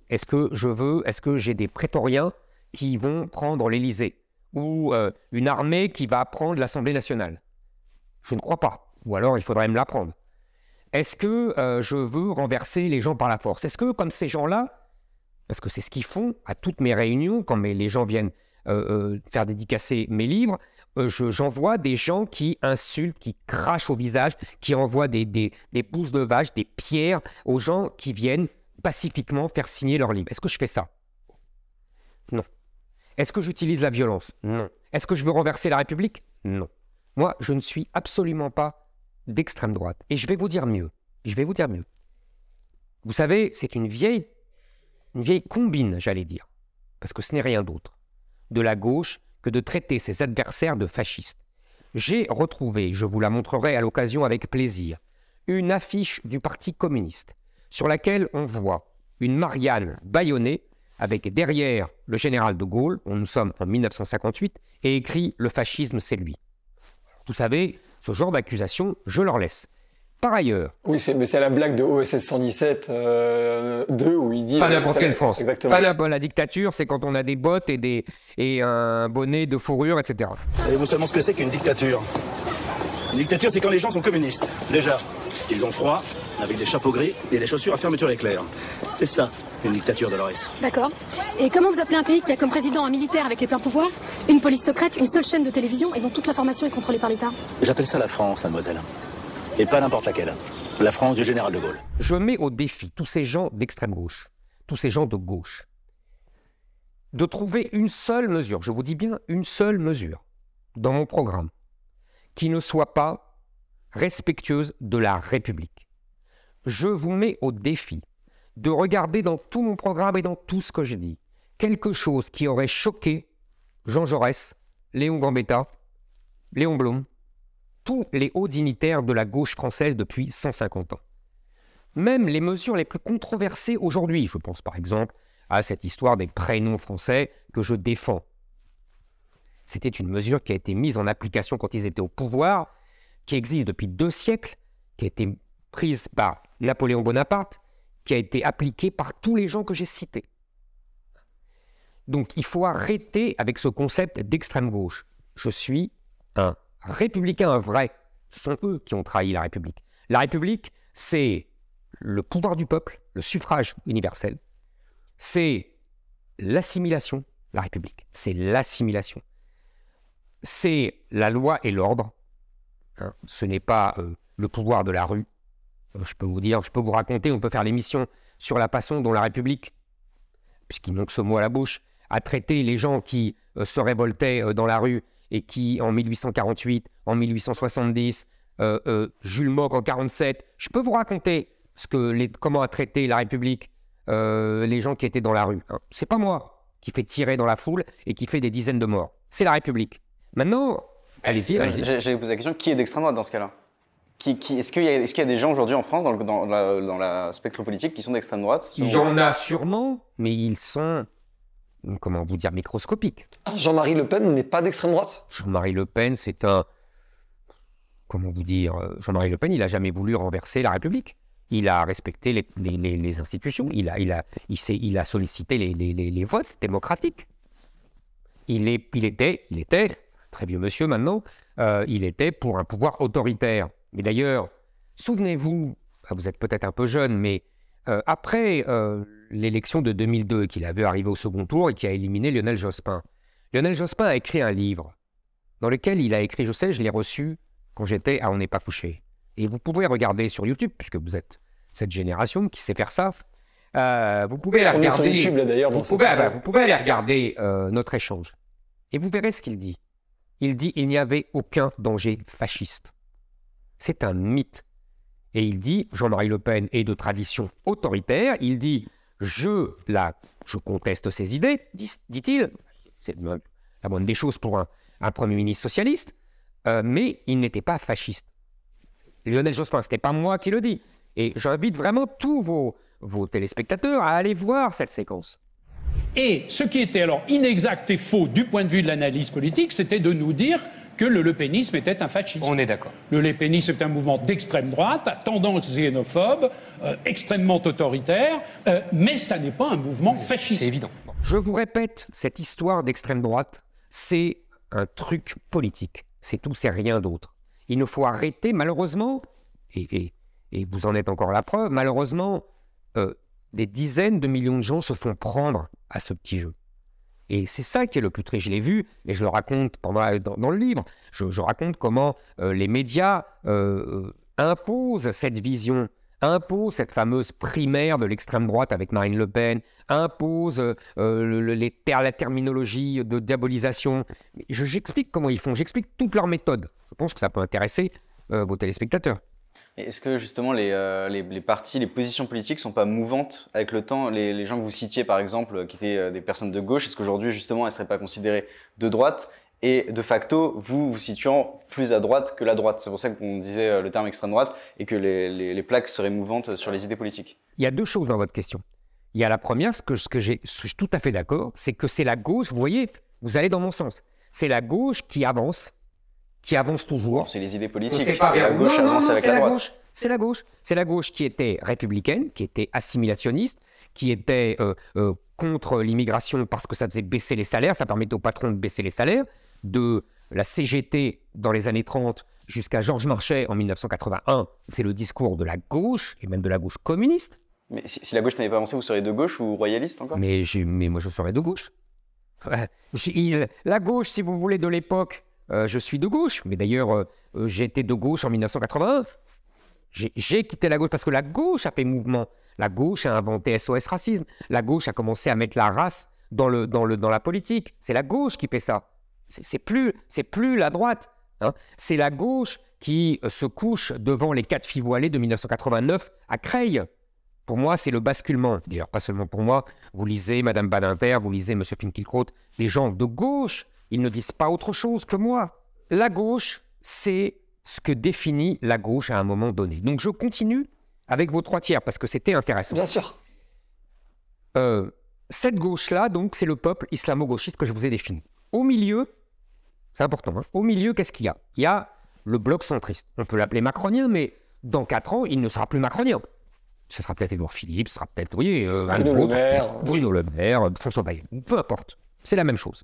Est-ce que je veux, est-ce que j'ai des prétoriens qui vont prendre l'Élysée ou euh, une armée qui va prendre l'Assemblée nationale Je ne crois pas. Ou alors il faudrait me l'apprendre. Est-ce que euh, je veux renverser les gens par la force Est-ce que comme ces gens-là, parce que c'est ce qu'ils font à toutes mes réunions quand les gens viennent euh, faire dédicacer mes livres, euh, J'envoie des gens qui insultent, qui crachent au visage, qui envoient des, des, de vache, des pierres aux gens qui viennent pacifiquement faire signer leur livre. Est-ce que je fais ça Non. Est-ce que j'utilise la violence Non. Est-ce que je veux renverser la République Non. Moi, je ne suis absolument pas d'extrême droite. Et je vais vous dire mieux. Je vais vous dire mieux. Vous savez, c'est une vieille, une vieille combine, j'allais dire, parce que ce n'est rien d'autre, de la gauche de traiter ses adversaires de fascistes. J'ai retrouvé, je vous la montrerai à l'occasion avec plaisir, une affiche du Parti communiste sur laquelle on voit une Marianne bâillonnée avec derrière le général de Gaulle, nous sommes en 1958, et écrit Le fascisme c'est lui. Vous savez, ce genre d'accusation, je leur laisse par ailleurs. Oui, mais c'est la blague de OSS 117 euh, 2 où il dit. Pas euh, n'importe quelle France. Exactement. Pas la, la dictature, c'est quand on a des bottes et, des, et un bonnet de fourrure, etc. Savez-vous seulement ce que c'est qu'une dictature Une dictature, c'est quand les gens sont communistes, déjà. Ils ont froid, avec des chapeaux gris et des chaussures à fermeture éclair. C'est ça, une dictature, Dolores. D'accord. Et comment vous appelez un pays qui a comme président un militaire avec les pleins pouvoirs, une police secrète, une seule chaîne de télévision et dont toute l'information est contrôlée par l'État J'appelle ça la France, mademoiselle et pas n'importe laquelle. La France du général de Gaulle. Je mets au défi tous ces gens d'extrême gauche, tous ces gens de gauche, de trouver une seule mesure, je vous dis bien une seule mesure, dans mon programme, qui ne soit pas respectueuse de la République. Je vous mets au défi de regarder dans tout mon programme et dans tout ce que je dis quelque chose qui aurait choqué Jean Jaurès, Léon Gambetta, Léon Blum, tous les hauts dignitaires de la gauche française depuis 150 ans. Même les mesures les plus controversées aujourd'hui, je pense par exemple à cette histoire des prénoms français que je défends. C'était une mesure qui a été mise en application quand ils étaient au pouvoir, qui existe depuis deux siècles, qui a été prise par Napoléon Bonaparte, qui a été appliquée par tous les gens que j'ai cités. Donc il faut arrêter avec ce concept d'extrême gauche. Je suis un républicains vrais sont eux qui ont trahi la République. La République, c'est le pouvoir du peuple, le suffrage universel, c'est l'assimilation, la République, c'est l'assimilation. C'est la loi et l'ordre. Hein, ce n'est pas euh, le pouvoir de la rue. Euh, je peux vous dire, je peux vous raconter, on peut faire l'émission sur la façon dont la République, puisqu'il manque ce mot à la bouche, a traité les gens qui euh, se révoltaient dans la rue et qui en 1848, en 1870, euh, euh, Jules Mock en 47. Je peux vous raconter ce que les, comment a traité la République euh, les gens qui étaient dans la rue. Ce hein. C'est pas moi qui fait tirer dans la foule et qui fait des dizaines de morts. C'est la République. Maintenant, allez-y. Allez J'allais poser la question qui est d'extrême droite dans ce cas-là qui, Est-ce qu'il y, y, a des gens aujourd'hui en France dans, le, dans, dans la spectre politique qui sont d'extrême droite Il y en a sûrement, mais ils sont comment vous dire, microscopique. Jean-Marie Le Pen n'est pas d'extrême droite Jean-Marie Le Pen, c'est un... Comment vous dire euh, Jean-Marie Le Pen, il n'a jamais voulu renverser la République. Il a respecté les, institutions, il a, il il a sollicité les, votes démocratiques. Il, est, il, était, il était, très vieux monsieur maintenant, euh, il était pour un pouvoir autoritaire. Mais d'ailleurs, souvenez-vous, ah, vous êtes peut-être un peu jeune, mais euh, après euh, l'élection de 2002 qu'il a vu arriver au second tour et qui a éliminé Lionel Jospin, Lionel Jospin a écrit un livre dans lequel il a écrit, je sais, je l'ai reçu quand j'étais à On n'est pas couché. Et vous pouvez regarder sur YouTube, puisque vous êtes cette génération qui sait faire ça. vous pouvez aller regarder. vous pouvez aller regarder notre échange. Et vous verrez ce qu'il dit. Il dit il n'y avait aucun danger fasciste. C'est un mythe. Et il dit, Jean-Marie Le Pen est de tradition autoritaire, il dit, je, la, je conteste ses idées, dit-il, c'est la moindre des choses pour un, Premier ministre socialiste, euh, mais il n'était pas fasciste. Lionel Jospin, ce n'est pas moi qui le dis. Et j'invite vraiment tous vos, vos téléspectateurs à aller voir cette séquence. Et ce qui était alors inexact et faux du point de vue de l'analyse politique, c'était de nous dire que le lepénisme était un fascisme. On est d'accord. Le lepénisme est un mouvement d'extrême droite, à tendance xénophobe, euh, extrêmement autoritaire, euh, mais ça n'est pas un mouvement fasciste. C'est évident. Je vous répète, cette histoire d'extrême droite, c'est un truc politique. C'est tout, c'est rien d'autre. Il nous faut arrêter, malheureusement, et, et, vous en êtes encore la preuve, malheureusement, euh, des dizaines de millions de gens se font prendre à ce petit jeu. Et c'est ça qui est le plus triste. Je l'ai vu, et je le raconte pendant dans, le livre. Je, raconte comment euh, les médias euh, euh, imposent cette vision, imposent cette fameuse primaire de l'extrême droite avec Marine Le Pen, imposent les la terminologie de diabolisation. J'explique comment ils font, j'explique toutes leurs méthodes. Je pense que ça peut intéresser vos téléspectateurs. Est-ce que justement les, euh, partis, les positions politiques sont pas mouvantes avec le temps les, gens que vous citiez par exemple, euh, qui étaient euh, des personnes de gauche, est-ce qu'aujourd'hui justement elles seraient pas considérées de droite et de facto vous vous situant plus à droite que la droite C'est pour ça qu'on disait le terme extrême droite et que les, plaques seraient mouvantes sur les idées politiques. Il y a deux choses dans votre question. Il y a la première, ce que, ce je suis tout à fait d'accord, c'est que c'est la gauche, vous voyez, vous allez dans mon sens, c'est la gauche qui avance qui avance toujours. C'est les idées politiques. C'est pas la gauche avance avec la, droite. C'est la gauche. C'est la gauche qui était républicaine, qui était assimilationniste, qui était euh, euh, contre l'immigration parce que ça faisait baisser les salaires, ça permettait aux patrons de baisser les salaires, de la CGT dans les années 30 jusqu'à Georges Marchais en 1981. C'est le discours de la gauche, et même de la gauche communiste. Mais si, la gauche n'avait pas avancé, vous seriez de gauche ou royaliste encore mais, mais moi, je serais de gauche. la gauche, si vous voulez, de l'époque, euh, je suis de gauche, mais d'ailleurs, euh, euh, j'étais de gauche en 1989. J'ai quitté la gauche parce que la gauche a fait mouvement. La gauche a inventé SOS Racisme. La gauche a commencé à mettre la race dans, le, dans, le, dans la politique. C'est la gauche qui fait ça. C'est plus, plus la droite. Hein. C'est la gauche qui se couche devant les quatre filles voilées de 1989 à Creil. Pour moi, c'est le basculement. D'ailleurs, pas seulement pour moi. Vous lisez Madame Badinter, vous lisez Monsieur Finkielkraut, les gens de gauche ils ne disent pas autre chose que moi. La gauche, c'est ce que définit la gauche à un moment donné. Donc je continue avec vos trois tiers parce que c'était intéressant. Bien sûr. Euh, cette gauche-là, donc, c'est le peuple islamo-gauchiste que je vous ai défini. Au milieu, c'est important, hein, au milieu, qu'est-ce qu'il y a Il y a le bloc centriste. On peut l'appeler macronien, mais dans quatre ans, il ne sera plus macronien. Ce sera peut-être Edouard Philippe, ce sera peut-être, oui, euh, Bruno, Le Maire, Bruno Le Maire, François Bayrou, peu importe. C'est la même chose.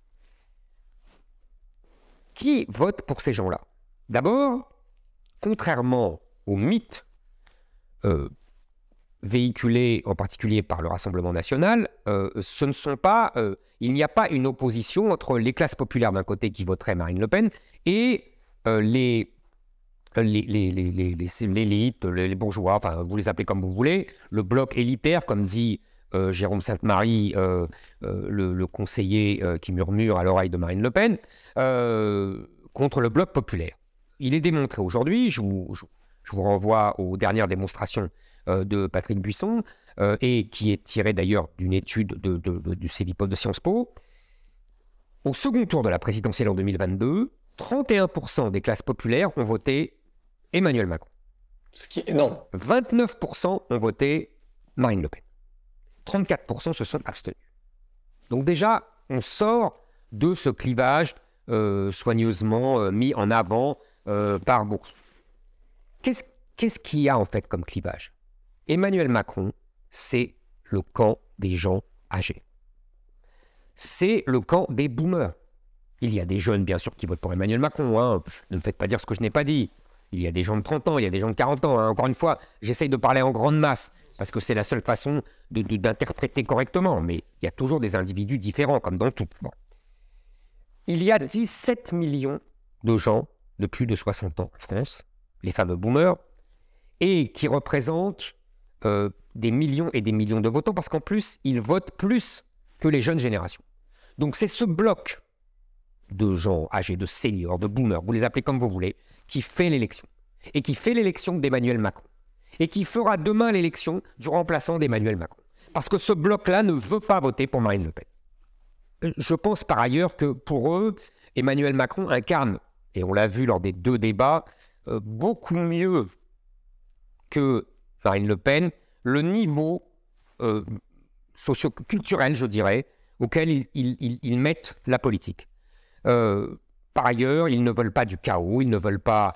Qui vote pour ces gens-là D'abord, contrairement au mythe véhiculés véhiculé en particulier par le Rassemblement national, ce ne sont pas, il n'y a pas une opposition entre les classes populaires d'un côté qui voteraient Marine Le Pen et les les, les, les, les, bourgeois, enfin vous les appelez comme vous voulez, le bloc élitaire, comme dit euh, Jérôme Sainte-Marie, euh, euh, le, conseiller qui murmure à l'oreille de Marine Le Pen, contre le bloc populaire. Il est démontré aujourd'hui, je vous, renvoie aux dernières démonstrations de Patrick Buisson, et qui est tiré d'ailleurs d'une étude de, de, du de Sciences Po. Au second tour de la présidentielle en 2022, 31% des classes populaires ont voté Emmanuel Macron. Ce qui est énorme. 29% ont voté Marine Le Pen. 34% se sont abstenus. Donc déjà, on sort de ce clivage euh, soigneusement euh, mis en avant euh, par beaucoup. Qu'est-ce qu'il y a en fait comme clivage Emmanuel Macron, c'est le camp des gens âgés. C'est le camp des boomers. Il y a des jeunes, bien sûr, qui votent pour Emmanuel Macron. Hein. Ne me faites pas dire ce que je n'ai pas dit. Il y a des gens de 30 ans, il y a des gens de 40 ans. Hein. Encore une fois, j'essaye de parler en grande masse parce que c'est la seule façon d'interpréter correctement. Mais il y a toujours des individus différents, comme dans tout. Il y a 17 millions de gens de plus de 60 ans en France, les fameux boomers, et qui représentent euh, des millions et des millions de votants, parce qu'en plus, ils votent plus que les jeunes générations. Donc c'est ce bloc de gens âgés, de seniors, de boomers, vous les appelez comme vous voulez, qui fait l'élection. Et qui fait l'élection d'Emmanuel Macron et qui fera demain l'élection du remplaçant d'Emmanuel Macron. Parce que ce bloc-là ne veut pas voter pour Marine Le Pen. Euh, je pense par ailleurs que pour eux, Emmanuel Macron incarne, et on l'a vu lors des deux débats, euh, beaucoup mieux que Marine Le Pen, le niveau euh, socioculturel, je dirais, auquel ils, mettent la politique. par ailleurs, ils ne veulent pas du chaos, ils ne veulent pas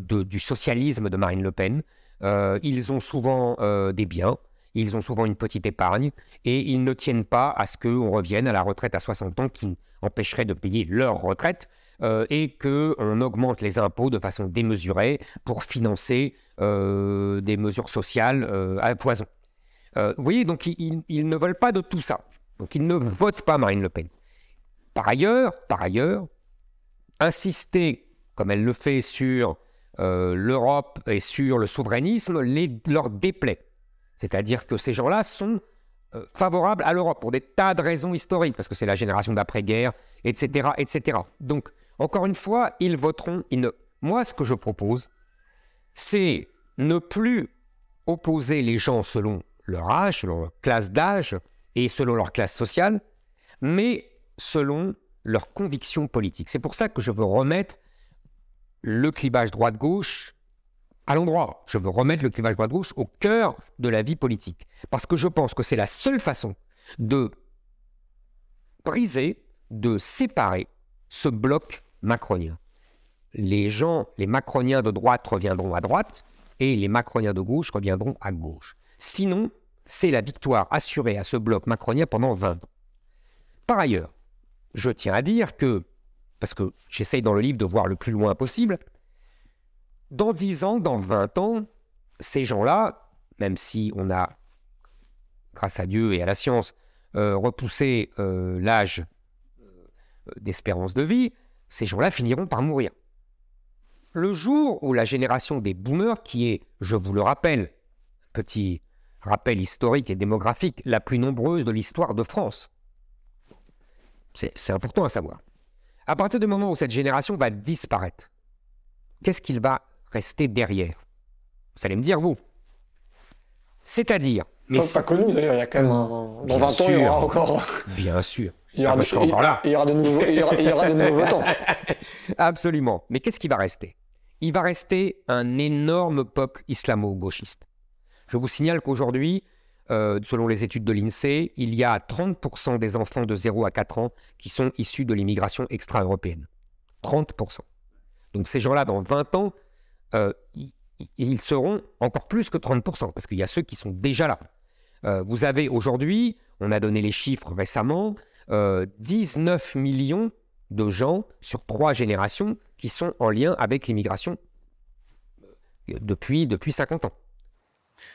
du socialisme de Marine Le Pen. Euh, ils ont souvent euh, des biens, ils ont souvent une petite épargne, et ils ne tiennent pas à ce qu'on revienne à la retraite à 60 ans qui empêcherait de payer leur retraite, euh, et qu'on augmente les impôts de façon démesurée pour financer des mesures sociales à poison. vous voyez, donc ils, ils, ne veulent pas de tout ça. Donc ils ne votent pas Marine Le Pen. Par ailleurs, par ailleurs, insister, comme elle le fait sur euh, l'Europe et sur le souverainisme les, leur déplaît. C'est-à-dire que ces gens-là sont euh, favorables à l'Europe pour des tas de raisons historiques, parce que c'est la génération d'après-guerre, etc., etc. Donc, encore une fois, ils voteront. Moi, ce que je propose, c'est ne plus opposer les gens selon leur âge, leur classe d'âge et selon leur classe sociale, mais selon leurs convictions politiques. C'est pour ça que je veux remettre le clivage droite-gauche à l'endroit. Je veux remettre le clivage droite-gauche au cœur de la vie politique. Parce que je pense que c'est la seule façon de briser, de séparer ce bloc macronien. Les gens, les macroniens de droite reviendront à droite et les macroniens de gauche reviendront à gauche. Sinon, c'est la victoire assurée à ce bloc macronien pendant 20 ans. Par ailleurs, je tiens à dire que parce que j'essaye dans le livre de voir le plus loin possible, dans 10 ans, dans 20 ans, ces gens-là, même si on a, grâce à Dieu et à la science, euh, repoussé euh, l'âge euh, d'espérance de vie, ces gens-là finiront par mourir. Le jour où la génération des boomers, qui est, je vous le rappelle, petit rappel historique et démographique, la plus nombreuse de l'histoire de France, c'est important à savoir. À partir du moment où cette génération va disparaître, qu'est-ce qu'il va rester derrière Vous allez me dire, vous. C'est-à-dire. Mais pas que nous, d'ailleurs, il y a quand même. Dans 20 ans, il y aura encore. Euh, bien sûr. Il y aura, ah, bah, encore là. Il y aura de nouveaux, il y aura, nouveaux temps. Absolument. Mais qu'est-ce qui va rester Il va rester un énorme peuple islamo-gauchiste. Je vous signale qu'aujourd'hui, euh, selon les études de l'INSEE, il y a 30% des enfants de 0 à 4 ans qui sont issus de l'immigration extra-européenne. 30%. Donc ces gens-là, dans 20 ans, euh, ils seront encore plus que 30%, parce qu'il y a ceux qui sont déjà là. Euh, vous avez aujourd'hui, on a donné les chiffres récemment, 19 millions de gens sur trois générations qui sont en lien avec l'immigration depuis, depuis 50 ans.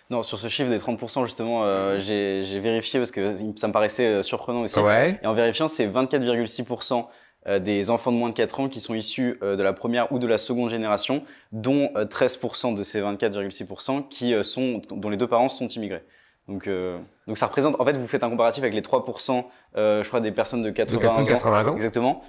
Non, sur ce chiffre des 30%, justement, euh, j'ai vérifié parce que ça me paraissait euh, surprenant aussi. Et en vérifiant, c'est 24,6% euh, des enfants de moins de 4 ans qui sont issus de la première ou de la seconde génération, dont 13% de ces 24,6% qui sont, dont les deux parents sont immigrés. Donc, donc ça représente, en fait, vous faites un comparatif avec les 3%, je crois, des personnes de 80, de 80, ans, Exactement.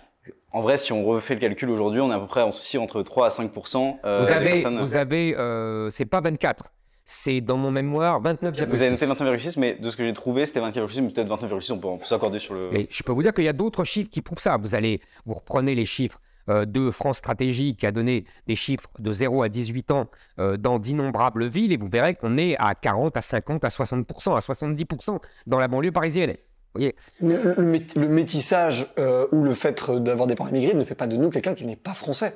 En vrai, si on refait le calcul aujourd'hui, on est à peu près en souci entre 3 à 5%. Euh, vous avez, vous avez c'est pas 24, c'est dans mon mémoire 29,6. Vous avez noté 29,6, mais de ce que j'ai trouvé, c'était 29,6, mais peut-être 29,6, on peut, s'accorder sur le. Mais je peux vous dire qu'il y a d'autres chiffres qui prouvent ça. Vous allez, vous reprenez les chiffres euh, de France Stratégie qui a donné des chiffres de 0 à 18 ans euh, dans d'innombrables villes et vous verrez qu'on est à 40, à 50, à 60%, à 70% dans la banlieue parisienne. Le, métissage euh, ou le fait d'avoir des parents immigrés ne fait pas de nous quelqu'un qui n'est pas français.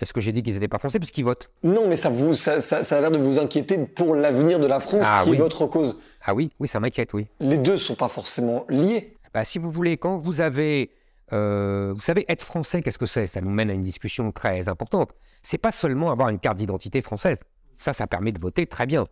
Est-ce que j'ai dit qu'ils n'étaient pas français parce qu'ils votent Non, mais ça, vous, ça, a l'air de vous inquiéter pour l'avenir de la France ah qui est votre cause. Ah oui, oui, ça m'inquiète, oui. Les deux ne sont pas forcément liés. Bah, si vous voulez, quand vous avez... Euh, vous savez, être français, qu'est-ce que c'est Ça nous mène à une discussion très importante. C'est pas seulement avoir une carte d'identité française. Ça, ça permet de voter très bien.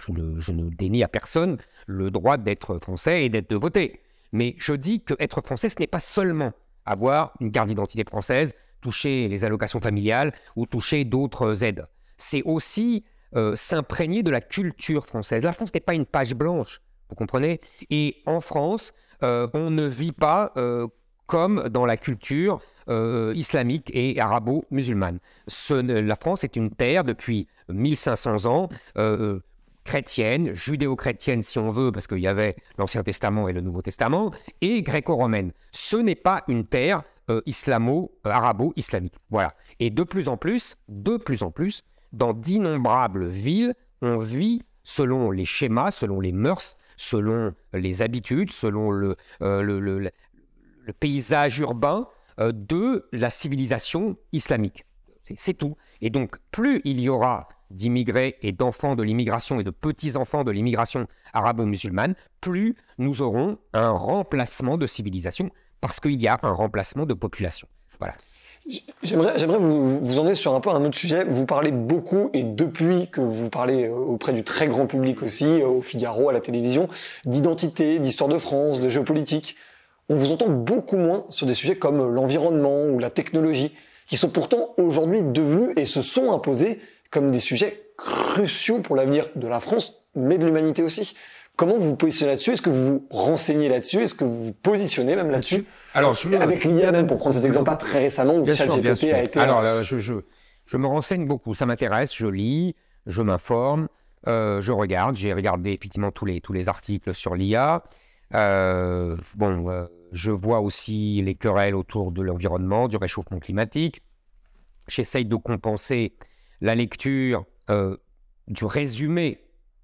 Je ne, dénie à personne le droit d'être français et d'être de voter. Mais je dis que être français, ce n'est pas seulement avoir une carte d'identité française, toucher les allocations familiales ou toucher d'autres aides. C'est aussi euh, s'imprégner de la culture française. La France n'est pas une page blanche, vous comprenez Et en France, euh, on ne vit pas euh, comme dans la culture islamique et arabo-musulmane. La France est une terre depuis 1500 ans chrétienne, judéo-chrétienne si on veut, parce qu'il y avait l'Ancien Testament et le Nouveau Testament, et gréco-romaine. Ce n'est pas une terre euh, islamo-arabo-islamique. Euh, voilà. Et de plus en plus, de plus en plus, dans d'innombrables villes, on vit selon les schémas, selon les mœurs, selon les habitudes, selon le, euh, paysage urbain de la civilisation islamique. C'est tout. Et donc, plus il y aura d'immigrés et d'enfants de l'immigration et de petits-enfants de l'immigration arabo-musulmane, plus nous aurons un remplacement de civilisation parce qu'il y a un remplacement de population. Voilà. J'aimerais, vous, vous emmener sur un peu un autre sujet. Vous parlez beaucoup, et depuis que vous parlez euh, auprès du très grand public aussi, euh, au Figaro, à la télévision, d'identité, d'histoire de France, de géopolitique. On vous entend beaucoup moins sur des sujets comme euh, l'environnement ou la technologie, qui sont pourtant aujourd'hui devenus et se sont imposés comme des sujets cruciaux pour l'avenir de la France, mais de l'humanité aussi. Comment vous vous positionnez là-dessus Est-ce que vous vous renseignez là-dessus Est-ce que vous vous positionnez même là-dessus Alors, je avec l'IA même pour prendre cet exemple, pas très récemment où ChatGPT a été. Euh, Alors, euh, je, je, me renseigne beaucoup. Ça m'intéresse. Je lis, je m'informe, euh, je regarde. J'ai regardé effectivement tous les tous les articles sur l'IA. bon, je vois aussi les querelles autour de l'environnement, du réchauffement climatique. J'essaye de compenser la lecture du résumé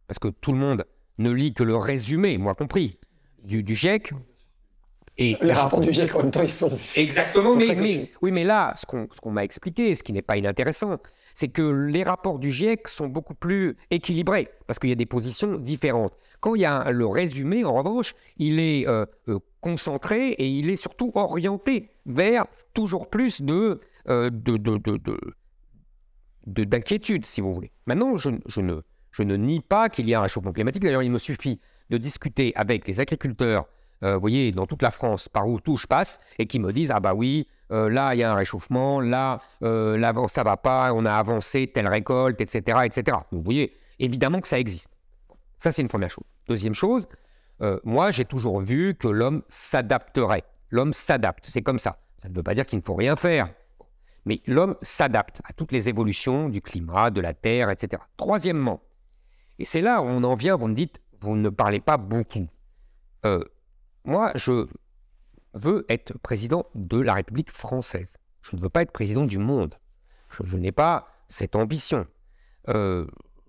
parce que tout le monde ne lit que le résumé, moi compris, du, GIEC. Et les rapports du GIEC, en même temps, ils sont. Exactement, mais, oui, mais là, ce qu'on m'a expliqué, ce qui n'est pas inintéressant, c'est que les rapports du GIEC sont beaucoup plus équilibrés, parce qu'il y a des positions différentes. Quand il y a le résumé, en revanche, il est euh, euh, concentré et il est surtout orienté vers toujours plus de. Euh, de, d'inquiétude, si vous voulez. Maintenant, je, je ne je ne nie pas qu'il y a un réchauffement climatique. D'ailleurs, il me suffit de discuter avec les agriculteurs, euh, vous voyez, dans toute la France, par où tout je passe, et qui me disent Ah, bah oui, euh, là, il y a un réchauffement, là, ça euh, ça va pas, on a avancé telle récolte, etc. etc. vous voyez, évidemment que ça existe. Ça, c'est une première chose. Deuxième chose, moi, j'ai toujours vu que l'homme s'adapterait. L'homme s'adapte, c'est comme ça. Ça ne veut pas dire qu'il ne faut rien faire. Mais l'homme s'adapte à toutes les évolutions du climat, de la Terre, etc. Troisièmement, et c'est là où on en vient, vous me dites, vous ne parlez pas beaucoup. Euh, moi, je veux être président de la République française. Je ne veux pas être président du monde. Je, n'ai pas cette ambition. Euh,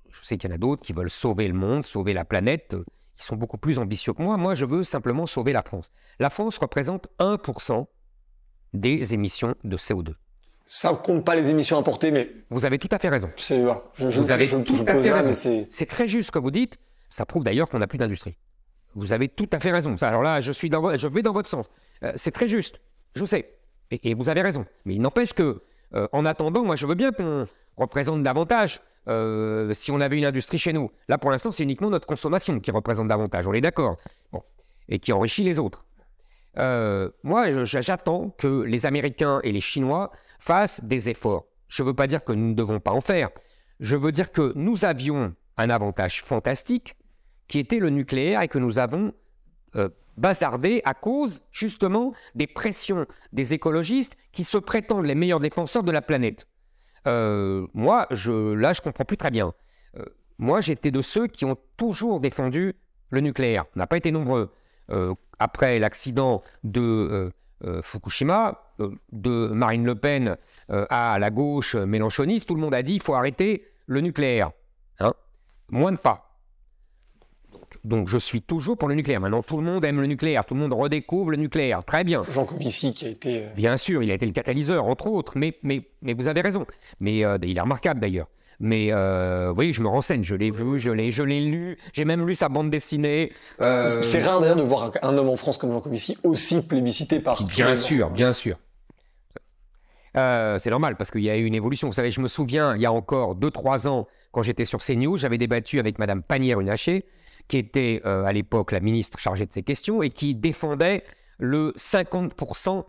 je sais qu'il y en a d'autres qui veulent sauver le monde, sauver la planète. Ils sont beaucoup plus ambitieux que moi. Moi, je veux simplement sauver la France. La France représente 1% des émissions de CO2. Ça compte pas les émissions importées, mais. Vous avez tout à fait raison. C'est, je, vous avez tout à fait raison. C'est... très juste ce que vous dites. Ça prouve d'ailleurs qu'on n'a plus d'industrie. Vous avez tout à fait raison. Alors là, je, suis dans je vais dans votre sens. Euh, c'est très juste. Je sais. Et, vous avez raison. Mais il n'empêche que, euh, en attendant, moi, je veux bien qu'on représente davantage euh, si on avait une industrie chez nous. Là, pour l'instant, c'est uniquement notre consommation qui représente davantage. On est d'accord. Bon. Et qui enrichit les autres. moi, j'attends que les Américains et les Chinois face des efforts. Je ne veux pas dire que nous ne devons pas en faire. Je veux dire que nous avions un avantage fantastique qui était le nucléaire et que nous avons euh, bazardé à cause justement des pressions des écologistes qui se prétendent les meilleurs défenseurs de la planète. Euh, moi, je, là, je comprends plus très bien. Euh, moi, j'étais de ceux qui ont toujours défendu le nucléaire. On n'a pas été nombreux. après l'accident de euh, Fukushima, euh, de Marine Le Pen euh, à la gauche mélanchoniste, tout le monde a dit il faut arrêter le nucléaire. Hein. Moins de pas. Donc je suis toujours pour le nucléaire. Maintenant, tout le monde aime le nucléaire, tout le monde redécouvre le nucléaire. Très bien. Jean qui a été... Bien sûr, il a été le catalyseur, entre autres, mais, mais, vous avez raison. Mais il est remarquable d'ailleurs. Mais euh, oui, je me renseigne, je l'ai vu, je l'ai, je l'ai lu, j'ai même lu sa bande dessinée. Euh, c'est rare d'ailleurs de voir un homme en France comme Jean Covici aussi plébiscité par. Bien sûr, bien sûr. Euh, c'est normal parce qu'il y a eu une évolution. Vous savez, je me souviens, il y a encore 2-3 ans, quand j'étais sur CNews, j'avais débattu avec Madame Pannier-Runacher, qui était euh, à l'époque la ministre chargée de ces questions et qui défendait le 50%,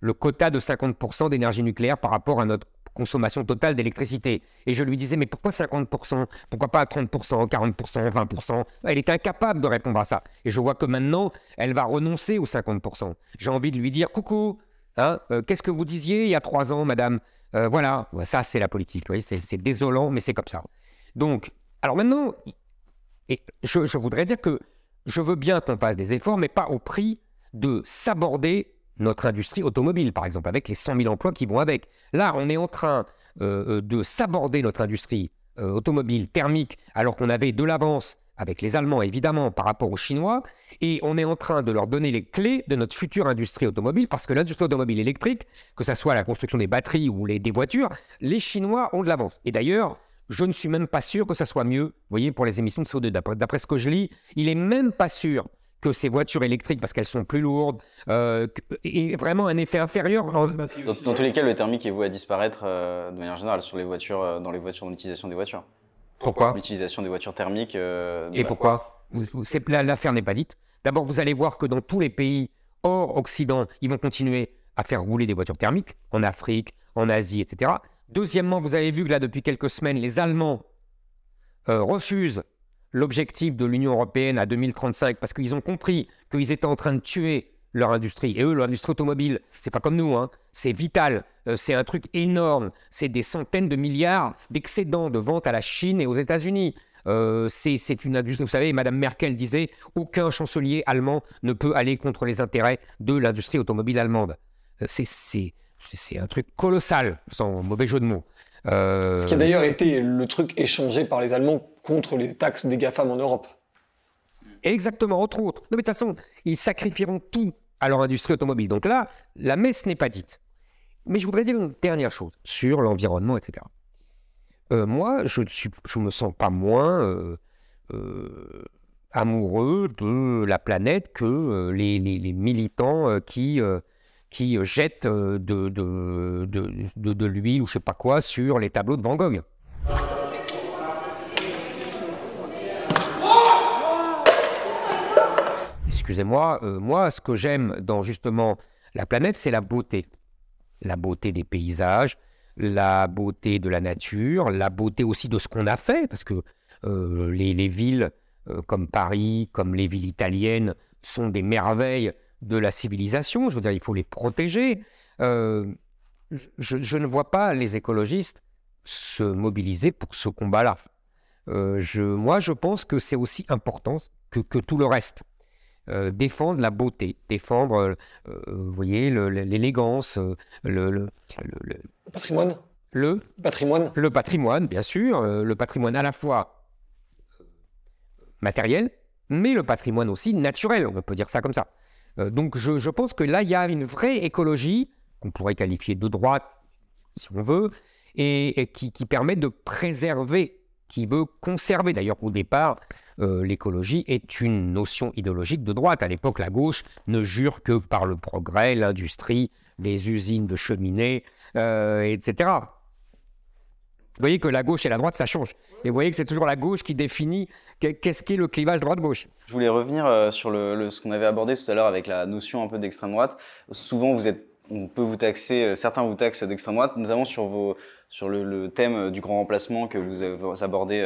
le quota de 50% d'énergie nucléaire par rapport à notre consommation totale d'électricité. Et je lui disais, mais pourquoi 50% Pourquoi pas 30%, 40%, 20% Elle est incapable de répondre à ça. Et je vois que maintenant, elle va renoncer aux 50%. J'ai envie de lui dire, coucou, hein, euh, qu'est-ce que vous disiez il y a trois ans, madame euh, Voilà, ça c'est la politique. C'est désolant, mais c'est comme ça. Donc, alors maintenant, et je, je voudrais dire que je veux bien qu'on fasse des efforts, mais pas au prix de s'aborder notre industrie automobile, par exemple, avec les 100 000 emplois qui vont avec. Là, on est en train euh, euh, de s'aborder notre industrie euh, automobile thermique, alors qu'on avait de l'avance avec les Allemands, évidemment, par rapport aux Chinois, et on est en train de leur donner les clés de notre future industrie automobile, parce que l'industrie automobile électrique, que ce soit la construction des batteries ou les, des voitures, les Chinois ont de l'avance. Et d'ailleurs, je ne suis même pas sûr que ça soit mieux, vous voyez, pour les émissions de CO2. D'après ce que je lis, il est même pas sûr que ces voitures électriques parce qu'elles sont plus lourdes, euh, et vraiment un effet inférieur. Dans, tous les hein. cas, le thermique est voué à disparaître euh, de manière générale sur les voitures, euh, dans les voitures, l'utilisation des voitures. Pourquoi L'utilisation des voitures thermiques. Euh, et pourquoi pourquoi L'affaire n'est pas dite. D'abord, vous allez voir que dans tous les pays hors Occident, ils vont continuer à faire rouler des voitures thermiques, en Afrique, en Asie, etc. Deuxièmement, vous avez vu que là, depuis quelques semaines, les Allemands refusent l'objectif de l'Union européenne à 2035 parce qu'ils ont compris qu'ils étaient en train de tuer leur industrie. Et eux, l'industrie automobile, c'est pas comme nous, hein. c'est vital, euh, c'est un truc énorme, c'est des centaines de milliards d'excédents de vente à la Chine et aux États-Unis. Euh, c'est une industrie, vous savez, Madame Merkel disait, aucun chancelier allemand ne peut aller contre les intérêts de l'industrie automobile allemande. Euh, c'est c'est un truc colossal, sans mauvais jeu de mots. Euh, Ce qui a d'ailleurs été le truc échangé par les Allemands contre les taxes des GAFAM en Europe. Exactement, entre autres. de toute façon, ils sacrifieront tout à leur industrie automobile. Donc là, la messe n'est pas dite. Mais je voudrais dire une dernière chose sur l'environnement, etc. Euh, moi, je ne me sens pas moins euh, amoureux de la planète que les, les militants qui qui euh, jette euh, de, l'huile ou je sais pas quoi sur les tableaux de Van Gogh. Excusez-moi, euh, moi, ce que j'aime dans justement la planète, c'est la beauté. La beauté des paysages, la beauté de la nature, la beauté aussi de ce qu'on a fait, parce que les, villes comme Paris, comme les villes italiennes, sont des merveilles de la civilisation. Je veux dire, il faut les protéger. Euh, je, ne vois pas les écologistes se mobiliser pour ce combat-là. Euh, moi, je pense que c'est aussi important que, tout le reste. Euh, défendre la beauté, défendre, vous voyez, l'élégance, le, patrimoine. Le patrimoine. Le patrimoine, bien sûr. le patrimoine à la fois matériel, mais le patrimoine aussi naturel, on peut dire ça comme ça. Euh, donc je, pense que là, il y a une vraie écologie, qu'on pourrait qualifier de droite, si on veut, et, qui, permet de préserver, qui veut conserver. D'ailleurs, au départ, euh, l'écologie est une notion idéologique de droite. À l'époque, la gauche ne jure que par le progrès, l'industrie, les usines de cheminées, euh, etc. Vous voyez que la gauche et la droite, ça change. Et vous voyez que c'est toujours la gauche qui définit qu'est-ce qu'est le clivage droite-gauche. Je voulais revenir euh, sur ce qu'on avait abordé tout à l'heure avec la notion un peu d'extrême droite. Souvent, on peut vous taxer, euh, certains vous taxent d'extrême droite, notamment sur, sur le, thème euh, du grand remplacement que vous abordez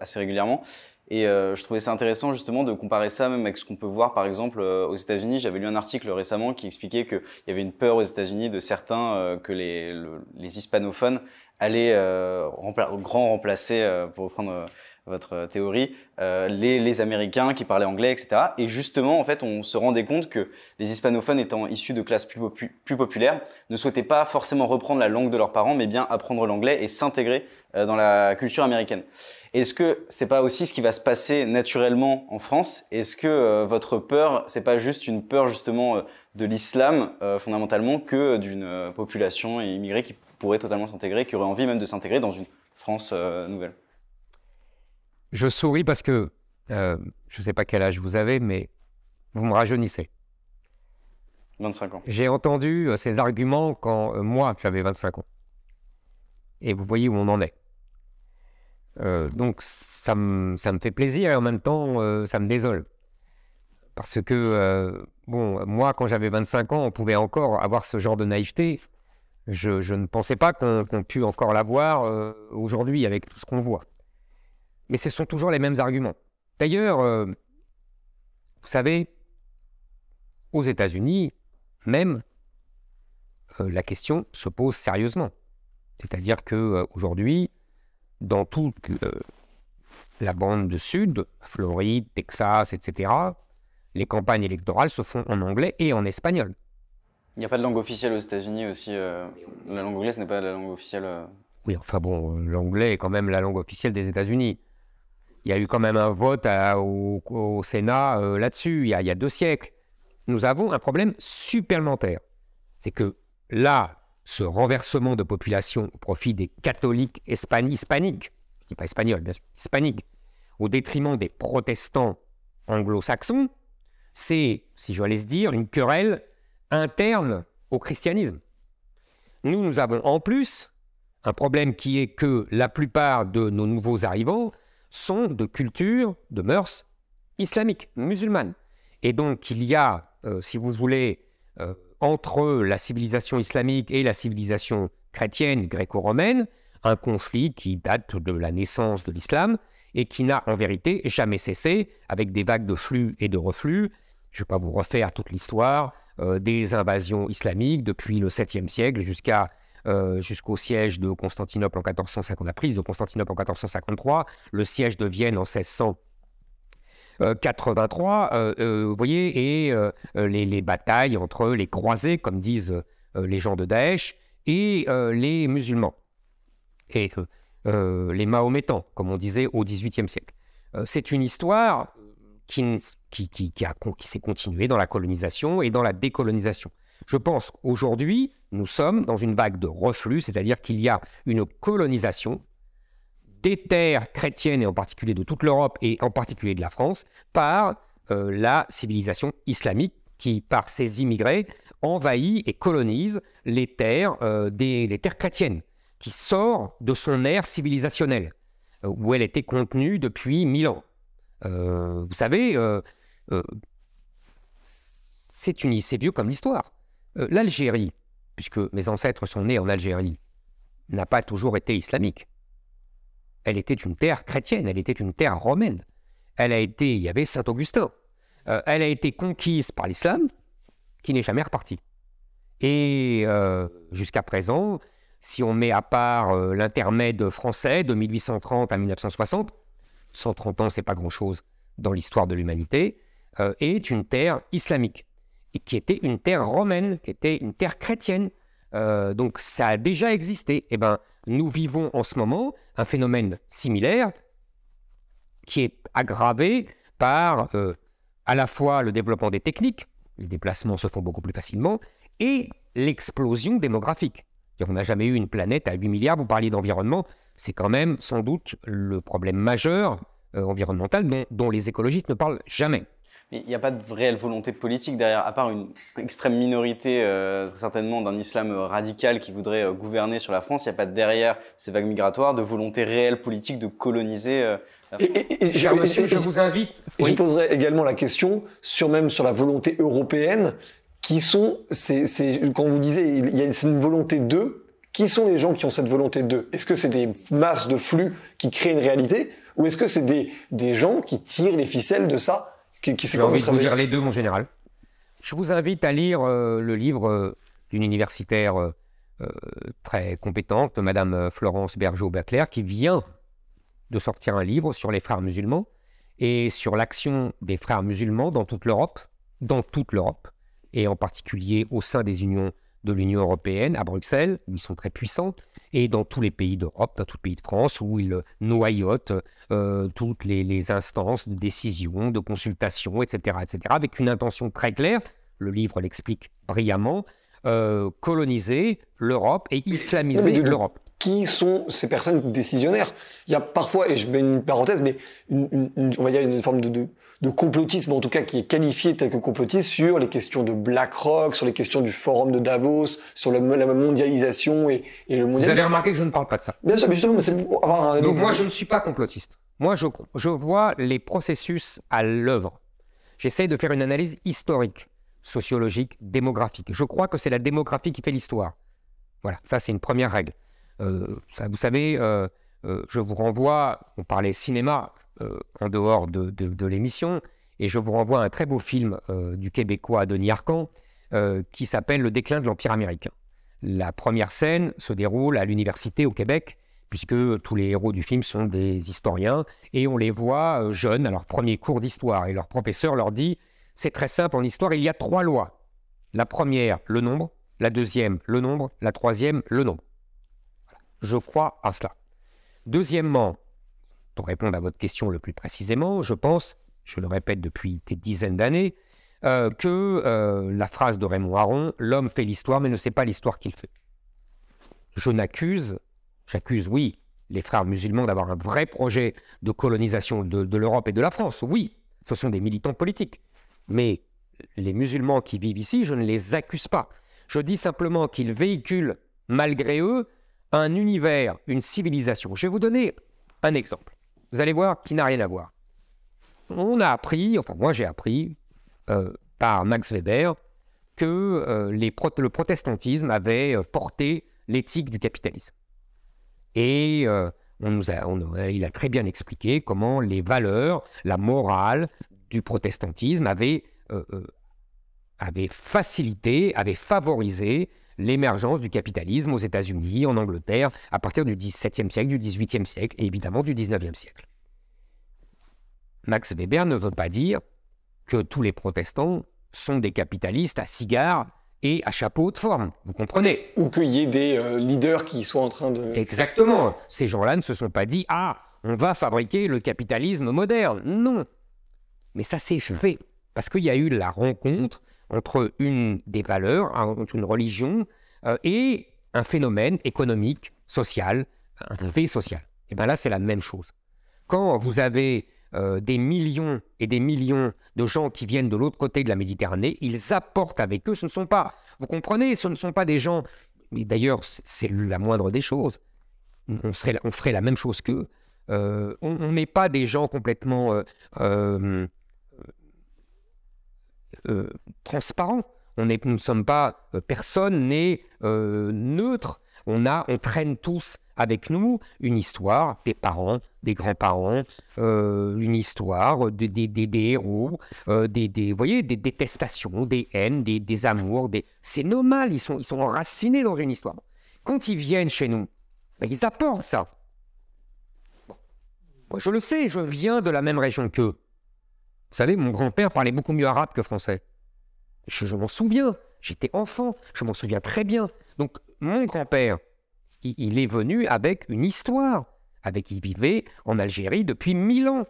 assez régulièrement. Et je trouvais ça intéressant justement de comparer ça même avec ce qu'on peut voir par exemple aux États-Unis. J'avais lu un article récemment qui expliquait qu'il y avait une peur aux États-Unis de certains que les, hispanophones allez euh, grand remplacer, euh, pour reprendre euh, votre théorie, les, les, Américains qui parlaient anglais, etc. Et justement, en fait, on se rendait compte que les hispanophones étant issus de classes plus, plus populaires ne souhaitaient pas forcément reprendre la langue de leurs parents, mais bien apprendre l'anglais et s'intégrer dans la culture américaine. Est-ce que c'est pas aussi ce qui va se passer naturellement en France Est-ce que votre peur, c'est pas juste une peur justement de l'islam fondamentalement que d'une population immigrée qui pourraient totalement s'intégrer, qui auraient envie même de s'intégrer dans une France euh, nouvelle Je souris parce que euh, je ne sais pas quel âge vous avez, mais vous me rajeunissez. 25 ans. J'ai entendu euh, ces arguments quand moi, j'avais 25 ans. Et vous voyez où on en est. donc ça me, ça fait plaisir et en même temps ça me désole. Parce que, bon, moi quand j'avais 25 ans, on pouvait encore avoir ce genre de naïveté. Je, ne pensais pas qu'on pût encore la voir euh, aujourd'hui avec tout ce qu'on voit. Mais ce sont toujours les mêmes arguments. D'ailleurs, euh, vous savez, aux États-Unis, même, euh, la question se pose sérieusement. C'est-à-dire que aujourd'hui, dans toute la bande de Sud, Floride, Texas, etc., les campagnes électorales se font en anglais et en espagnol. Il n'y a pas de langue officielle aux États-Unis aussi. Euh, la langue anglaise n'est pas la langue officielle. Euh. Oui, enfin bon, l'anglais est quand même la langue officielle des États-Unis. Il y a eu quand même un vote au, Sénat euh, là-dessus, il, y a deux siècles. Nous avons un problème supplémentaire. C'est que là, ce renversement de population au profit des catholiques hispaniques, qui dis pas espagnol, bien sûr, hispaniques, au détriment des protestants anglo-saxons, c'est, si j'allais se dire, une querelle interne au christianisme. Nous, nous avons en plus un problème qui est que la plupart de nos nouveaux arrivants sont de culture, de mœurs islamiques, musulmanes. Et donc il y a, euh, si vous voulez, euh, entre la civilisation islamique et la civilisation chrétienne gréco-romaine, un conflit qui date de la naissance de l'islam et qui n'a en vérité jamais cessé, avec des vagues de flux et de reflux, je ne vais pas vous refaire toute l'histoire euh, des invasions islamiques depuis le 7e siècle jusqu'à euh, jusqu'au siège de Constantinople en 1450, la prise de Constantinople en 1453, le siège de Vienne en 1683, euh, vous voyez, et les, les, batailles entre les croisés, comme disent les gens de Daesh, et les musulmans, et les mahométans, comme on disait au XVIIIe siècle. c'est une histoire qui, qui, qui s'est continué dans la colonisation et dans la décolonisation. Je pense qu'aujourd'hui, nous sommes dans une vague de reflux, c'est-à-dire qu'il y a une colonisation des terres chrétiennes, et en particulier de toute l'Europe, et en particulier de la France, par euh, la civilisation islamique qui, par ses immigrés, envahit et colonise les terres, euh, des, terres chrétiennes, qui sort de son ère civilisationnelle, euh, où elle était contenue depuis mille ans. Euh, vous savez, euh, euh, c'est vieux comme l'histoire. L'Algérie, puisque mes ancêtres sont nés en Algérie, n'a pas toujours été islamique. Elle était une terre chrétienne, elle était une terre romaine. Elle a été, il y avait Saint Augustin. elle a été conquise par l'islam, qui n'est jamais reparti. Et jusqu'à présent, si on met à part l'intermède français de 1830 à 1960, 130 ans, c'est pas grand-chose dans l'histoire de l'humanité, euh, est une terre islamique, et qui était une terre romaine, qui était une terre chrétienne. Euh, donc ça a déjà existé. Eh ben, nous vivons en ce moment un phénomène similaire qui est aggravé par euh, à la fois le développement des techniques, les déplacements se font beaucoup plus facilement, et l'explosion démographique. On n'a jamais eu une planète à 8 milliards, vous parliez d'environnement, c'est quand même sans doute le problème majeur euh, environnemental dont, dont, les écologistes ne parlent jamais. Mais il n'y a pas de réelle volonté politique derrière, à part une extrême minorité, euh, certainement, d'un islam radical qui voudrait euh, gouverner sur la France. Il n'y a pas derrière ces vagues migratoires de volonté réelle politique de coloniser la France monsieur, je vous invite. je poserai également la question sur même sur la volonté européenne, qui sont, c'est, quand vous disiez, il y a, c'est une volonté d'eux qui sont les gens qui ont cette volonté d'eux Est-ce que c'est des masses de flux qui créent une réalité Ou est-ce que c'est des, gens qui tirent les ficelles de ça qui, J'ai envie de vous dire les deux, mon général. Je vous invite à lire euh, le livre euh, d'une universitaire euh, très compétente, Madame Florence Bergeau-Baclair, qui vient de sortir un livre sur les frères musulmans et sur l'action des frères musulmans dans toute l'Europe, dans toute l'Europe, et en particulier au sein des unions de l'Union européenne à Bruxelles, ils sont très puissants, et dans tous les pays d'Europe, dans tout le pays de France, où ils noyotent euh, toutes les, instances de décision, de consultation, etc., etc., avec une intention très claire, le livre l'explique brillamment, euh, coloniser l'Europe et islamiser l'Europe qui sont ces personnes décisionnaires. Il y a parfois, et je mets une parenthèse, mais une, on va dire une forme de, de, de complotisme, en tout cas qui est qualifié tel que complotiste, sur les questions de BlackRock, sur les questions du forum de Davos, sur la mondialisation et, le mondialisme. Vous avez remarqué que je ne parle pas de ça. Bien sûr, mais justement, c'est avoir un... Donc moi, je ne suis pas complotiste. Moi, je, je vois les processus à l'œuvre. J'essaye de faire une analyse historique, sociologique, démographique. Je crois que c'est la démographie qui fait l'histoire. Voilà, ça c'est une première règle. Euh, vous savez, euh, euh, je vous renvoie, on parlait cinéma, euh, en dehors de, l'émission. Et je vous renvoie à un très beau film euh, du Québécois Denis Arcan euh, qui s'appelle Le déclin de l'Empire américain. La première scène se déroule à l'université au Québec, puisque tous les héros du film sont des historiens, et on les voit jeunes à leur premier cours d'histoire, et leur professeur leur dit, c'est très simple en histoire, il y a trois lois. La première, le nombre, la deuxième, le nombre, la troisième, le nombre. Je crois à cela. Deuxièmement, pour répondre à votre question le plus précisément, je pense, je le répète depuis des dizaines d'années, euh, que euh, la phrase de Raymond Aron, l'homme fait l'histoire mais ne sait pas l'histoire qu'il fait. Je n'accuse, j'accuse oui, les frères musulmans d'avoir un vrai projet de colonisation de l'Europe et de la France, oui, ce sont des militants politiques. Mais les musulmans qui vivent ici, je ne les accuse pas. Je dis simplement qu'ils véhiculent, malgré eux, un univers, une civilisation. Je vais vous donner un exemple. Vous allez voir qu'il n'a rien à voir. On a appris, enfin moi j'ai appris euh, par Max Weber, que euh, le protestantisme avait euh, porté l'éthique du capitalisme. Et on il a très bien expliqué comment les valeurs, la morale du protestantisme avaient, avaient facilité, avaient favorisé l'émergence du capitalisme aux États-Unis, en Angleterre, à partir du XVIIe siècle, du XVIIIe siècle et évidemment du XIXe siècle. Max Weber ne veut pas dire que tous les protestants sont des capitalistes à cigares et à chapeaux de forme, vous comprenez Ou qu'il y ait des euh, leaders qui soient en train de... Exactement, ces gens-là ne se sont pas dit « Ah, on va fabriquer le capitalisme moderne ». Non, mais ça s'est fait, parce qu'il y a eu la rencontre entre une des valeurs, entre une religion euh, et un phénomène économique, social, un mmh. fait social. Et eh bien là, c'est la même chose. Quand vous avez euh, des millions et des millions de gens qui viennent de l'autre côté de la Méditerranée, ils apportent avec eux, ce ne sont pas, vous comprenez, ce ne sont pas des gens, et d'ailleurs c'est la moindre des choses, on, serait, on ferait la même chose qu'eux, euh, on n'est pas des gens complètement euh, transparent. On est, nous ne sommes pas, euh, personne n'est euh, neutre. On, a, on traîne tous avec nous une histoire des parents, des grands-parents, une histoire des, des, des, héros, des, détestations, des haines, des, des amours. Des... C'est normal, ils sont, ils sont enracinés dans une histoire. Quand ils viennent chez nous, ben, ils apportent ça. Moi, je le sais, je viens de la même région qu'eux. Vous savez, mon grand-père parlait beaucoup mieux arabe que français. Je, m'en souviens, j'étais enfant, je m'en souviens très bien. Donc mon grand-père, il, est venu avec une histoire, avec il vivait en Algérie depuis mille ans.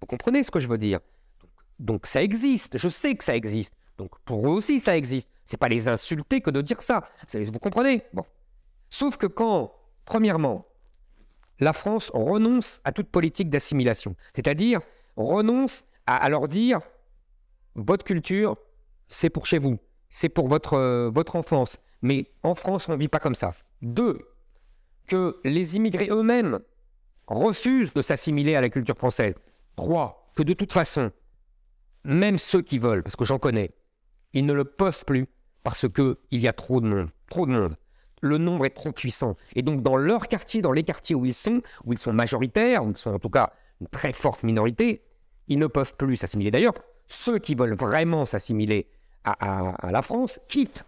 Vous comprenez ce que je veux dire donc, ça existe, je sais que ça existe. Donc pour eux aussi ça existe. C'est pas les insulter que de dire ça. Vous comprenez Bon. Sauf que quand, premièrement, la France renonce à toute politique d'assimilation, c'est-à-dire renonce à, leur dire votre culture, c'est pour chez vous, c'est pour votre, euh, votre enfance. Mais en France, on ne vit pas comme ça. Deux, que les immigrés eux-mêmes refusent de s'assimiler à la culture française. Trois, que de toute façon, même ceux qui veulent, parce que j'en connais, ils ne le peuvent plus parce qu'il y a trop de monde. Trop de monde. Le nombre est trop puissant. Et donc, dans leur quartier, dans les quartiers où ils sont, où ils sont majoritaires, où ils sont en tout cas une très forte minorité, ils ne peuvent plus s'assimiler. D'ailleurs, ceux qui veulent vraiment s'assimiler à, la France quittent.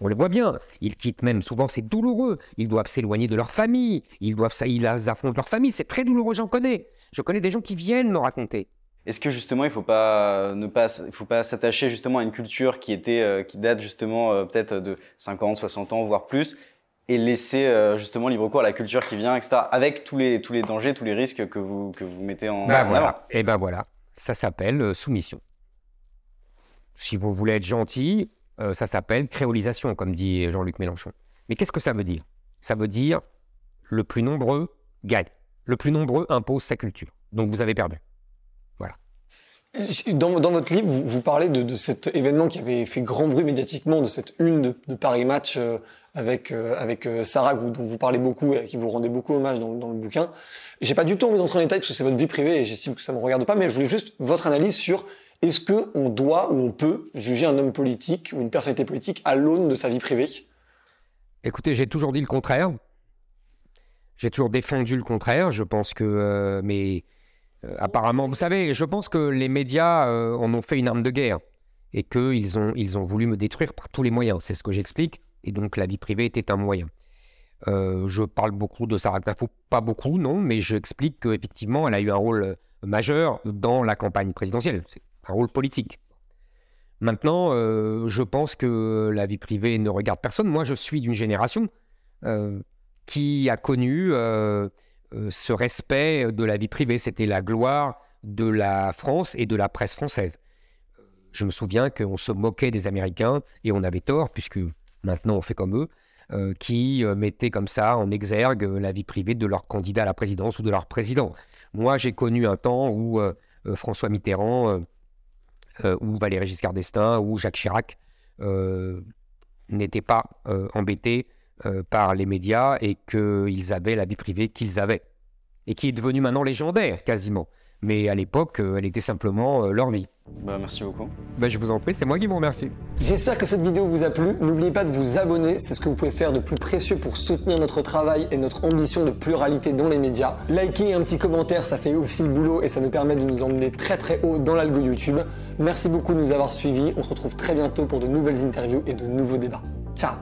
On le voit bien, ils quittent même, souvent c'est douloureux, ils doivent s'éloigner de leur famille, ils doivent ils affrontent leur famille, c'est très douloureux, j'en connais. Je connais des gens qui viennent me raconter. Est-ce que justement il faut pas ne il faut pas s'attacher justement à une culture qui était euh, qui date justement euh, peut-être de 50, 60 ans voire plus et laisser euh, justement libre cours à la culture qui vient, etc. Avec tous les, tous les dangers, tous les risques que vous, que vous mettez en, Et bah ben eh bah voilà, ça s'appelle euh, soumission. Si vous voulez être gentil, euh, ça s'appelle créolisation, comme dit Jean-Luc Mélenchon. Mais qu'est-ce que ça veut dire Ça veut dire le plus nombreux gagne. Le plus nombreux impose sa culture. Donc vous avez perdu. Voilà. Dans, dans votre livre, vous, vous parlez de, cet événement qui avait fait grand bruit médiatiquement, de cette une de Paris Match avec, euh, avec euh, Sarah, dont vous parlez beaucoup et qui vous rendez beaucoup hommage dans, le bouquin. J'ai pas du tout envie d'entrer en détail parce que c'est votre vie privée et j'estime que ça me regarde pas, mais je voulais juste votre analyse sur est-ce que on doit ou on peut juger un homme politique ou une personnalité politique à l'aune de sa vie privée Écoutez, j'ai toujours dit le contraire. J'ai toujours défendu le contraire. Je pense que, euh, mais apparemment, vous savez, je pense que les médias en ont fait une arme de guerre et qu'ils ont, ils ont voulu me détruire par tous les moyens. C'est ce que j'explique. Et donc la vie privée était un moyen. Euh, je parle beaucoup de Sarah Knafou. pas beaucoup, non, mais j'explique qu'effectivement, elle a eu un rôle euh, majeur dans la campagne présidentielle. C'est un rôle politique. Maintenant, euh, je pense que la vie privée ne regarde personne. Moi, je suis d'une génération qui a connu ce respect de la vie privée. C'était la gloire de la France et de la presse française. Je me souviens qu'on se moquait des Américains et on avait tort, puisque maintenant on fait comme eux, euh, qui euh, mettaient comme ça en exergue euh, la vie privée de leur candidat à la présidence ou de leur président. Moi, j'ai connu un temps où François Mitterrand, ou Valéry Giscard d'Estaing, ou Jacques Chirac n'étaient pas embêtés par les médias et qu'ils avaient la vie privée qu'ils avaient. Et qui est devenue maintenant légendaire, quasiment. Mais à l'époque, elle était simplement leur vie. Bah, merci beaucoup. Bah, je vous en prie, c'est moi qui vous remercie. J'espère que cette vidéo vous a plu. N'oubliez pas de vous abonner, c'est ce que vous pouvez faire de plus précieux pour soutenir notre travail et notre ambition de pluralité dans les médias. Likez un petit commentaire, ça fait aussi le boulot et ça nous permet de nous emmener très très haut dans l'algo YouTube. Merci beaucoup de nous avoir suivis. On se retrouve très bientôt pour de nouvelles interviews et de nouveaux débats. Ciao